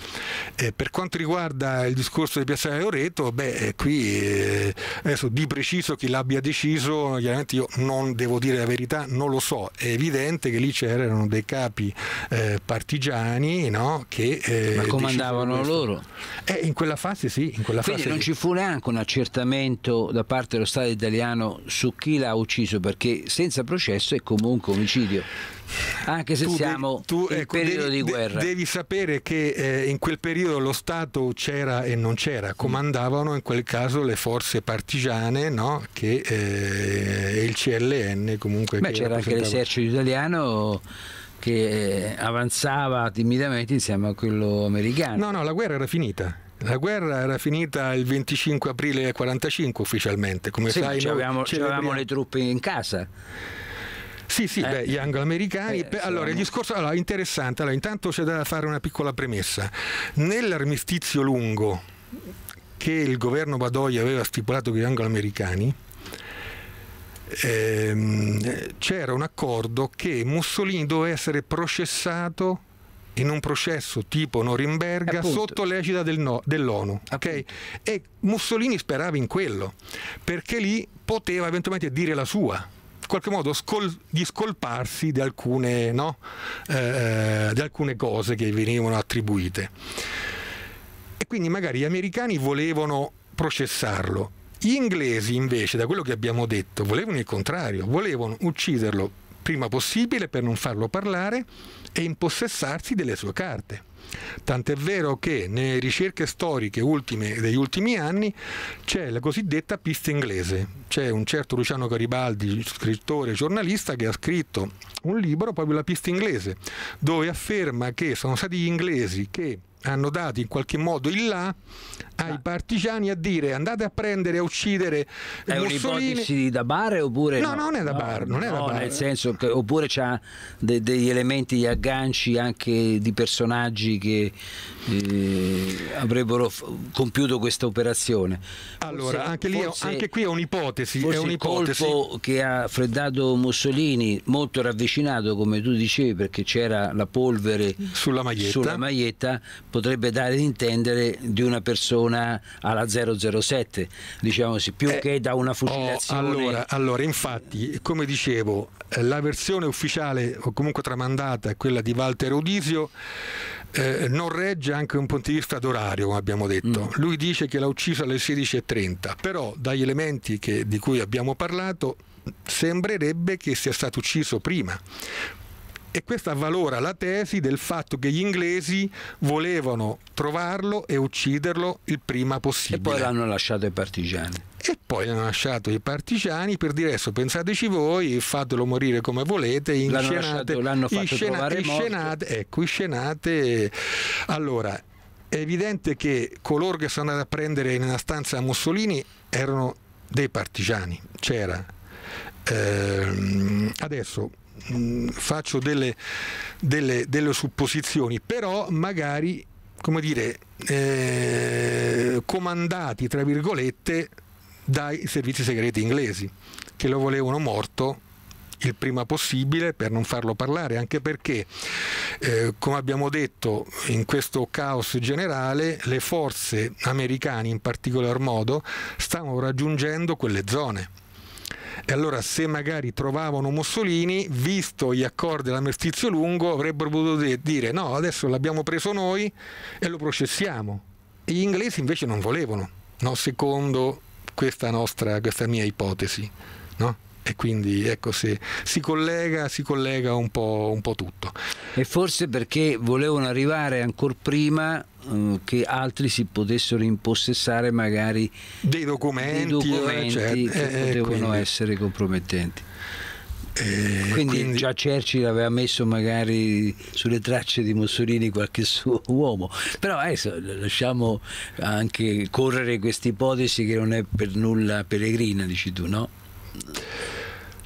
Eh, per quanto riguarda il discorso di Piazzale Loreto, beh, eh, qui... Eh, Adesso di preciso chi l'abbia deciso, chiaramente io non devo dire la verità, non lo so. È evidente che lì c'erano dei capi eh, partigiani no? che... Eh, Ma comandavano loro? Eh, in quella fase sì. In quella Quindi fase non sì. ci fu neanche un accertamento da parte dello Stato italiano su chi l'ha ucciso, perché senza processo è comunque omicidio. Anche se tu siamo tu, in ecco, periodo devi, di guerra. Devi sapere che eh, in quel periodo lo Stato c'era e non c'era, comandavano in quel caso le forze partigiane no? che, eh, e il CLN comunque. Beh, c'era anche l'esercito italiano che eh, avanzava timidamente insieme a quello americano. No, no, la guerra era finita. La guerra era finita il 25 aprile 1945 ufficialmente, come sì, sai. Avevamo, avevamo le truppe in casa. Sì, sì, eh. beh, gli angloamericani. Eh, allora, il discorso allora, interessante. Allora, intanto c'è da fare una piccola premessa. Nell'armistizio lungo che il governo Badoglio aveva stipulato con gli angloamericani, ehm, c'era un accordo che Mussolini doveva essere processato in un processo tipo Norimberga Appunto. sotto l'egida del no, dell'ONU. Okay? E Mussolini sperava in quello, perché lì poteva eventualmente dire la sua qualche modo scol di scolparsi di alcune, no? Eh, eh, di alcune cose che venivano attribuite. E quindi magari gli americani volevano processarlo, gli inglesi invece, da quello che abbiamo detto, volevano il contrario, volevano ucciderlo prima possibile per non farlo parlare e impossessarsi delle sue carte. Tant'è vero che nelle ricerche storiche ultime degli ultimi anni c'è la cosiddetta pista inglese. C'è un certo Luciano Garibaldi, scrittore e giornalista, che ha scritto un libro proprio La pista inglese, dove afferma che sono stati gli inglesi che hanno dato in qualche modo il là ai partigiani a dire andate a prendere e uccidere è un'ipotesi da bar oppure no, no, non è da no, bar non è no, da bar nel senso che oppure c'ha de- degli elementi di agganci anche di personaggi che eh, avrebbero f- compiuto questa operazione allora forse, anche, lì, forse, anche qui è un'ipotesi forse è un'ipotesi il colpo che ha freddato Mussolini molto ravvicinato come tu dicevi perché c'era la polvere sulla maglietta, sulla maglietta potrebbe dare ad intendere di una persona alla 007, diciamo così, più eh, che da una oh, fucilazione. Oh, allora, allora, infatti, come dicevo, eh, la versione ufficiale o comunque tramandata è quella di Walter Odisio. Eh, non regge anche un punto di vista d'orario, come abbiamo detto. Mm. Lui dice che l'ha ucciso alle 16.30, però dagli elementi che, di cui abbiamo parlato sembrerebbe che sia stato ucciso prima, e questa avvalora la tesi del fatto che gli inglesi volevano trovarlo e ucciderlo il prima possibile. E poi l'hanno lasciato ai partigiani. E poi hanno lasciato i partigiani per dire adesso pensateci voi, fatelo morire come volete, inscenate, l'hanno lasciato, inscenate, inscenate, ecco, inscenate. Allora, è evidente che coloro che sono andati a prendere nella stanza Mussolini erano dei partigiani, c'era. Ehm, adesso Mm, faccio delle, delle, delle supposizioni, però magari come dire, eh, comandati, tra virgolette, dai servizi segreti inglesi, che lo volevano morto il prima possibile per non farlo parlare, anche perché, eh, come abbiamo detto, in questo caos generale le forze americane in particolar modo stavano raggiungendo quelle zone e allora se magari trovavano Mussolini, visto gli accordi dell'armistizio lungo, avrebbero potuto dire no, adesso l'abbiamo preso noi e lo processiamo. E gli inglesi invece non volevano, no? secondo questa, nostra, questa mia ipotesi. No? e quindi ecco se si collega, si collega un po', un po' tutto. E forse perché volevano arrivare ancora prima eh, che altri si potessero impossessare magari dei documenti, dei documenti cioè, che eh, eh, potevano quindi, essere compromettenti. Eh, quindi, quindi, già Churchill aveva messo magari sulle tracce di Mussolini qualche suo uomo, però adesso lasciamo anche correre questa ipotesi che non è per nulla peregrina, dici tu, no?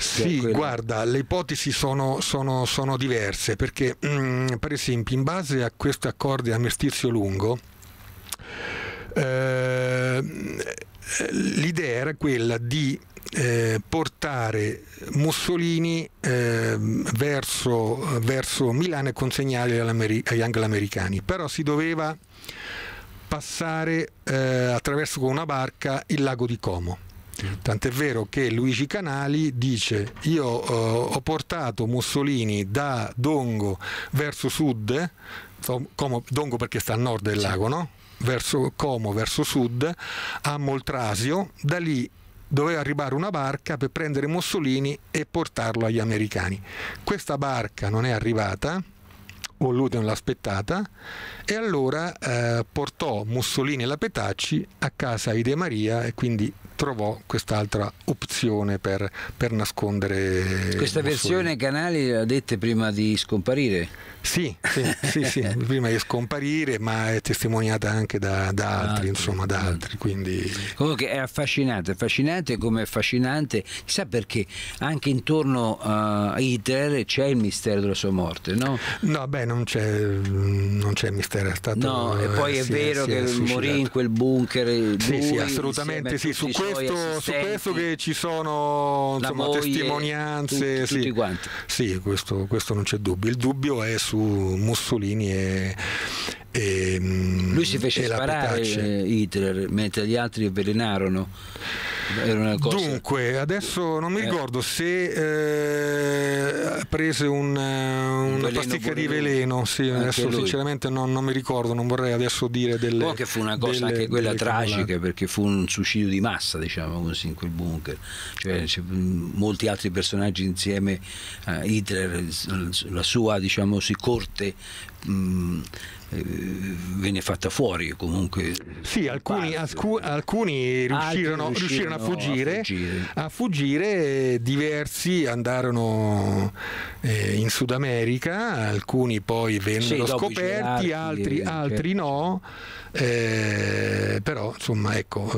Sì, quello... guarda, le ipotesi sono, sono, sono diverse perché mh, mm, per esempio in base a questo accordo di armistizio lungo eh, l'idea era quella di eh, portare Mussolini eh, verso, verso, Milano e consegnarli agli anglo-americani, però si doveva passare eh, attraverso una barca il lago di Como. Tant'è vero che Luigi Canali dice io eh, ho portato Mussolini da Dongo verso sud, Como, Dongo perché sta a nord del lago, no? verso Como, verso sud, a Moltrasio, da lì doveva arrivare una barca per prendere Mussolini e portarlo agli americani. Questa barca non è arrivata, o lui non l'ha aspettata, e allora eh, portò Mussolini e la Petacci a casa Ide Maria e quindi trovò quest'altra opzione per, per nascondere. Questa versione Canali l'ha detta prima di scomparire? Sì, sì, sì, sì. (laughs) prima di scomparire, ma è testimoniata anche da, da altri, altri, insomma, da altri. Quindi... Comunque è affascinante, affascinante come è affascinante, chissà perché anche intorno eh, a Hitler c'è il mistero della sua morte, no? No, beh, non c'è, non c'è il mistero, è stato... No, e poi eh, è, è vero è, che morì in quel bunker. Eh, sì, sì, assolutamente sì, su questo, su questo, che ci sono insomma, moglie, testimonianze. Tutti, sì. tutti quanti. Sì, questo, questo non c'è dubbio. Il dubbio è su Mussolini e, e lui si fece sparare Hitler mentre gli altri avvelenarono Dunque, adesso non mi eh. ricordo se eh, prese un, eh, un una pasticca di veleno, sì, adesso lui. sinceramente non, non, mi ricordo, non vorrei adesso dire delle... Poi che fu una cosa delle, anche quella tragica cose. perché fu un suicidio di massa, diciamo così, in quel bunker. Cioè, molti altri personaggi insieme a Hitler, la sua diciamo, corte... Mh, eh, venne fatta fuori comunque. Sì, alcuni, ascu- alcuni riuscirono, riuscirono, riuscirono a, fuggire, a, fuggire. a, fuggire, diversi andarono eh, in Sud America, alcuni poi vennero sì, scoperti, girati, altri, eh, altri certo. no eh, però insomma ecco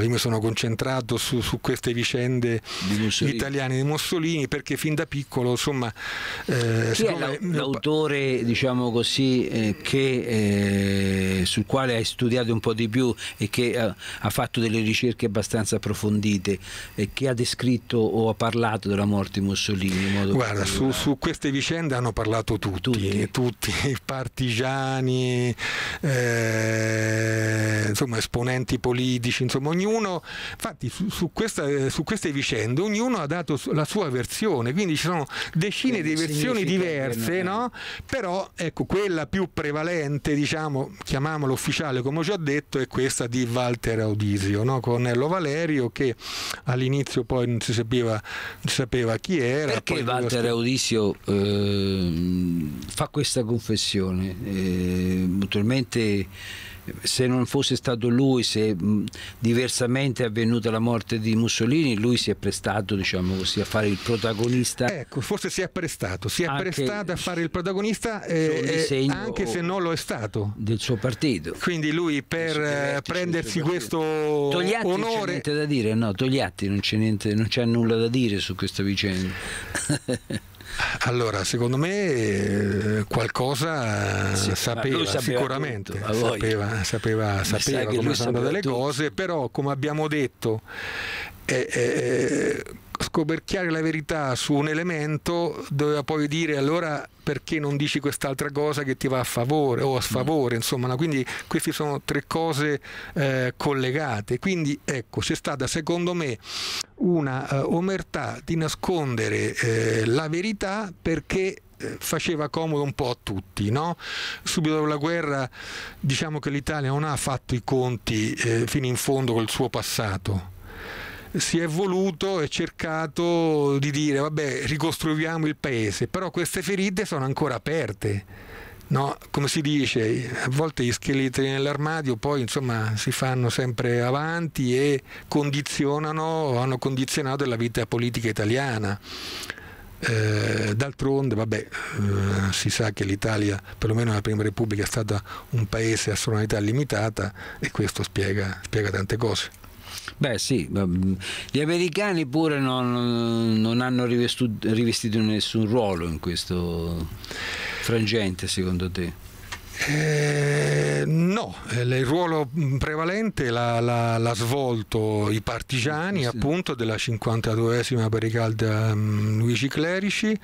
eh, io mi sono concentrato su, su queste vicende di italiane di Mussolini perché fin da piccolo insomma eh, chi è l'autore mio... diciamo così eh, che, eh, sul quale hai studiato un po' di più e che eh, ha fatto delle ricerche abbastanza approfondite e che ha descritto o ha parlato della morte di Mussolini guarda su, su, queste vicende hanno parlato tutti tutti, tutti partigiani eh, eh, insomma, esponenti politici, insomma ognuno, infatti su, su, questa, su, queste vicende ognuno ha dato la sua versione, quindi ci sono decine quindi di versioni diverse, no? però ecco, quella più prevalente, diciamo, chiamiamola ufficiale come ho già detto, è questa di Walter Audisio, no? Cornello Valerio che all'inizio poi non si sapeva, non si sapeva chi era. Perché Walter Audisio eh, fa questa confessione? Eh, naturalmente se non fosse stato lui, se diversamente è avvenuta la morte di Mussolini, lui si è prestato diciamo così, a fare il protagonista. Ecco, forse si è prestato, si è prestato a fare il protagonista eh, eh anche se non lo è stato. Del suo partito. Quindi lui per eh, prendersi questo Togliatti onore... Non c'è niente da dire, no, Togliatti non c'è nulla da dire su questa vicenda. (laughs) Allora, secondo me eh, qualcosa sì, sapeva, sapeva, sicuramente, tutto, sapeva, sapeva, sapeva come sono andate cose, però come abbiamo detto... Eh, eh, scoperchiare la verità su un elemento doveva poi dire allora perché non dici quest'altra cosa che ti va a favore o a sfavore, insomma, no? quindi queste sono tre cose eh, collegate. Quindi ecco, c'è stata secondo me una eh, omertà di nascondere eh, la verità perché eh, faceva comodo un po' a tutti. No? Subito dopo la guerra diciamo che l'Italia non ha fatto i conti eh, fino in fondo col suo passato. Si è voluto e cercato di dire vabbè ricostruiamo il paese, però queste ferite sono ancora aperte no, come si dice, a volte gli scheletri nell'armadio poi insomma, si fanno sempre avanti e condizionano, hanno condizionato la vita politica italiana. Eh, d'altronde, vabbè, eh, si sa che l'Italia, perlomeno nella Prima Repubblica, è stata un paese a sovranità limitata e questo spiega, spiega tante cose. Beh sì, mm, gli americani pure non, non hanno rivestito nessun ruolo in questo frangente secondo te? Eh, no, eh, il ruolo prevalente l'ha, svolto i partigiani sì. appunto della 52esima Pericalda um, Luigi Clerici,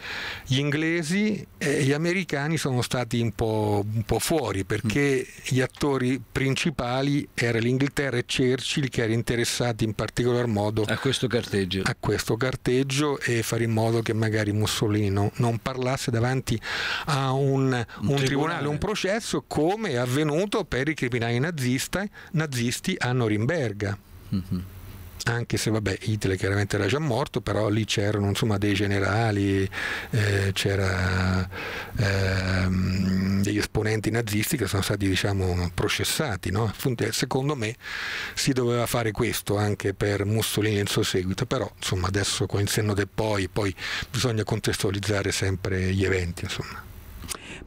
gli inglesi e gli americani sono stati un po', un po fuori perché mm. gli attori principali erano l'Inghilterra e Churchill che erano interessati in particolar modo a questo carteggio, a questo carteggio e fare in modo che magari Mussolini non, non parlasse davanti a un, un, un tribunale, tribunale, un processo stesso come è avvenuto per i criminali nazista, nazisti a Norimberga. Mm-hmm. Anche se vabbè, Hitler chiaramente era già morto, però lì c'erano insomma, dei generali, eh, c'erano eh, degli esponenti nazisti che sono stati diciamo, processati. No? Secondo me si doveva fare questo anche per Mussolini e il suo seguito, però insomma, adesso con il senno del poi, poi bisogna contestualizzare sempre gli eventi. Insomma.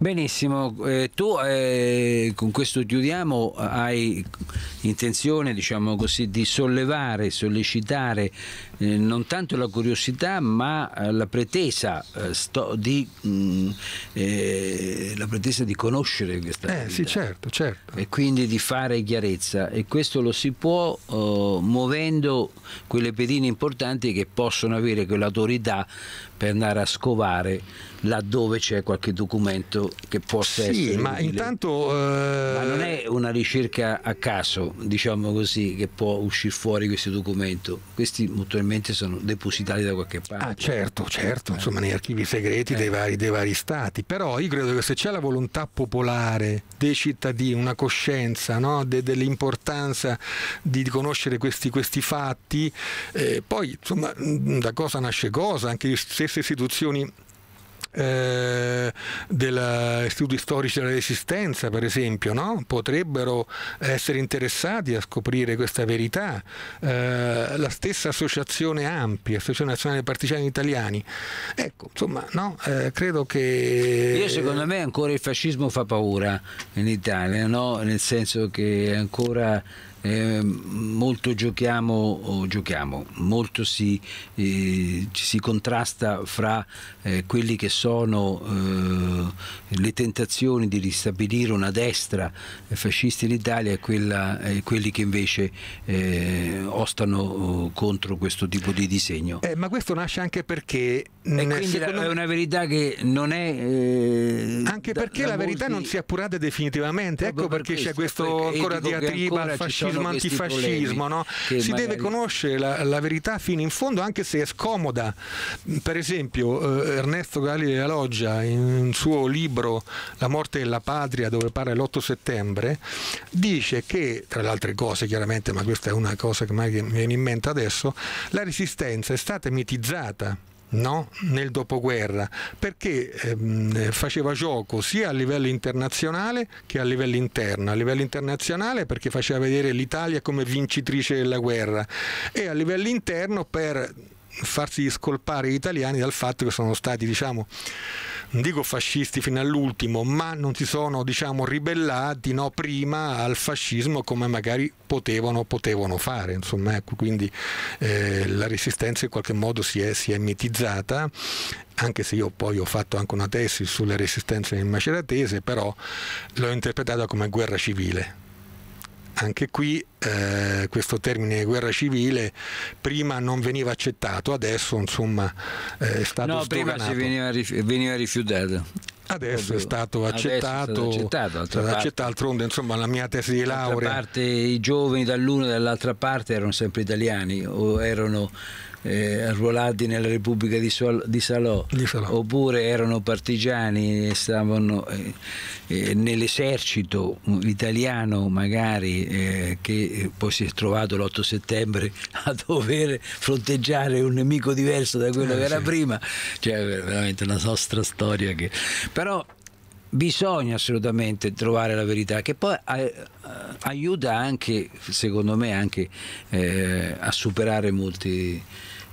Benissimo, eh, tu eh, con questo chiudiamo, hai intenzione diciamo così, di sollevare, sollecitare eh, non tanto la curiosità ma eh, la pretesa, eh, di, mh, mm, eh, la pretesa di conoscere questa eh, sì, certo, certo. e quindi di fare chiarezza e questo lo si può oh, muovendo quelle pedine importanti che possono avere quell'autorità per andare a scovare laddove c'è qualche documento che possa sì, essere. Sì, ma utile. intanto. Uh... Ma non è una ricerca a caso, diciamo così, che può uscire fuori questo documento. Questi molto probabilmente sono depositati da qualche parte. Ah certo, certo, eh. insomma nei archivi segreti eh. dei, vari, dei, vari, stati, però io credo che se c'è la volontà popolare dei cittadini, una coscienza no? De, dell'importanza di conoscere questi, questi fatti, eh, poi insomma da cosa nasce cosa, anche le stesse istituzioni eh, degli eh, studi storici della Resistenza, per esempio, no? potrebbero essere interessati a scoprire questa verità. Eh, la stessa associazione AMPI, Associazione Nazionale dei Partigiani Italiani. Ecco, insomma, no? eh, credo che... Io secondo me ancora il fascismo fa paura in Italia, no? nel senso che ancora eh, molto giochiamo, giochiamo, molto si, eh, si contrasta fra eh, quelli che sono eh, le tentazioni di ristabilire una destra eh, fascista in Italia e, quella, eh, quelli che invece ostano oh, contro questo tipo di disegno. ma questo nasce anche perché... E quindi la, è una verità che non è... anche perché da, da la molti... verità non si è appurata definitivamente, ecco perché questo, c'è questo ecco, ancora diatriba al fascismo razzismo, antifascismo, no? si deve conoscere la, la, verità fino in fondo anche se è scomoda. Per esempio eh, Ernesto Galli della Loggia in un suo libro La morte della patria dove parla l'8 settembre dice che, tra le altre cose chiaramente, ma questa è una cosa che mi viene in mente adesso, la resistenza è stata mitizzata no? nel dopoguerra perché ehm, faceva gioco sia a livello internazionale che a livello interno. A livello internazionale perché faceva vedere l'Italia come vincitrice della guerra e a livello interno per farsi scolpare gli italiani dal fatto che sono stati diciamo non dico fascisti fino all'ultimo, ma non si sono diciamo, ribellati no, prima al fascismo come magari potevano, potevano fare. Insomma, ecco, quindi eh, la resistenza in qualche modo si è, si è mitizzata anche se io poi ho fatto anche una tesi sulle resistenze in maceratese, però l'ho interpretata come guerra civile, anche qui eh, questo termine guerra civile prima non veniva accettato, adesso insomma eh, è stato No, prima veniva, rifi veniva rifiutato. Adesso è stato accettato, è accettato, altronde insomma la mia tesi di laurea. Parte, I giovani dall'una e dall'altra parte erano sempre italiani o erano eh, arruolati nella Repubblica di, Sol, di, Salò, di, Salò, oppure erano partigiani e stavano eh, eh nell'esercito mm, italiano magari eh, che eh, poi si è trovato l'8 settembre (laughs) a dover fronteggiare un nemico diverso da quello eh, che era sì. prima, cioè veramente una nostra storia che... Però bisogna assolutamente trovare la verità che poi aiuta anche secondo me anche, eh, a superare molti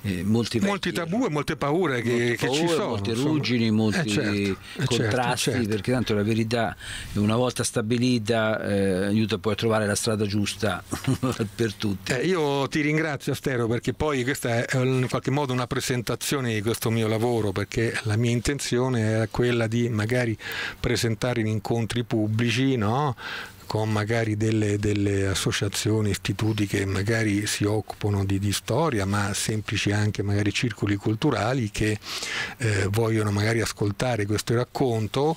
eh, molti, molti tabù e molte paure che, molte che ci sono. Molte ruggini, eh, molti certo, eh certo, contrasti, certo. perché tanto la verità una volta stabilita eh, aiuta poi a trovare la strada giusta (laughs) per tutti. Eh, io ti ringrazio Astero perché poi questa è in qualche modo una presentazione di questo mio lavoro, perché la mia intenzione era quella di magari presentare in incontri pubblici, no? con magari delle, delle associazioni, istituti che magari si occupano di, di, storia, ma semplici anche magari circoli culturali che eh, vogliono magari ascoltare questo racconto,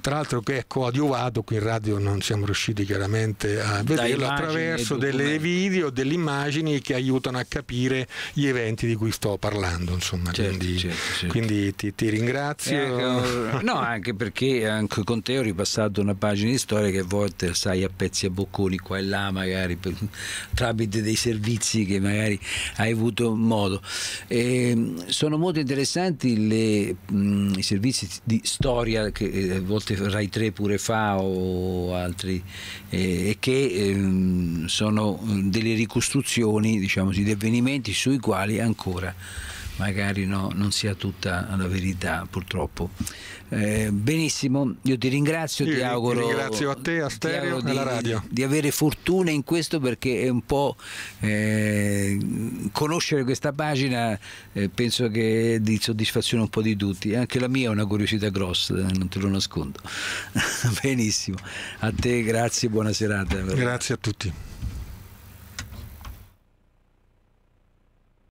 tra l'altro che è coadiuvato, qui in radio non siamo riusciti chiaramente a vederlo, attraverso delle video, delle immagini che aiutano a capire gli eventi di cui sto parlando. Insomma. Certo, quindi, certo, certo. quindi ti, ti, ringrazio. Anche, ecco, no, anche perché anche con te ho ripassato una pagina di storia che a volte passai a pezzi a bocconi qua e là magari per, (laughs) tramite dei servizi che magari hai avuto modo. E ehm, sono molto interessanti le, mh, i servizi di storia che eh, a volte Rai 3 pure fa o altri eh, e eh, che eh, sono delle ricostruzioni diciamo, di avvenimenti sui quali ancora magari no, non sia tutta la verità purtroppo. Eh, benissimo, io ti ringrazio, io ti auguro... Ringrazio a te, a Stereo e alla radio. Di, di, avere fortuna in questo perché è un po' eh, conoscere questa pagina eh, penso che è di soddisfazione un po' di tutti, anche la mia è una curiosità grossa, eh, non te lo nascondo. (laughs) Benissimo, a te grazie, buona serata. Grazie a tutti.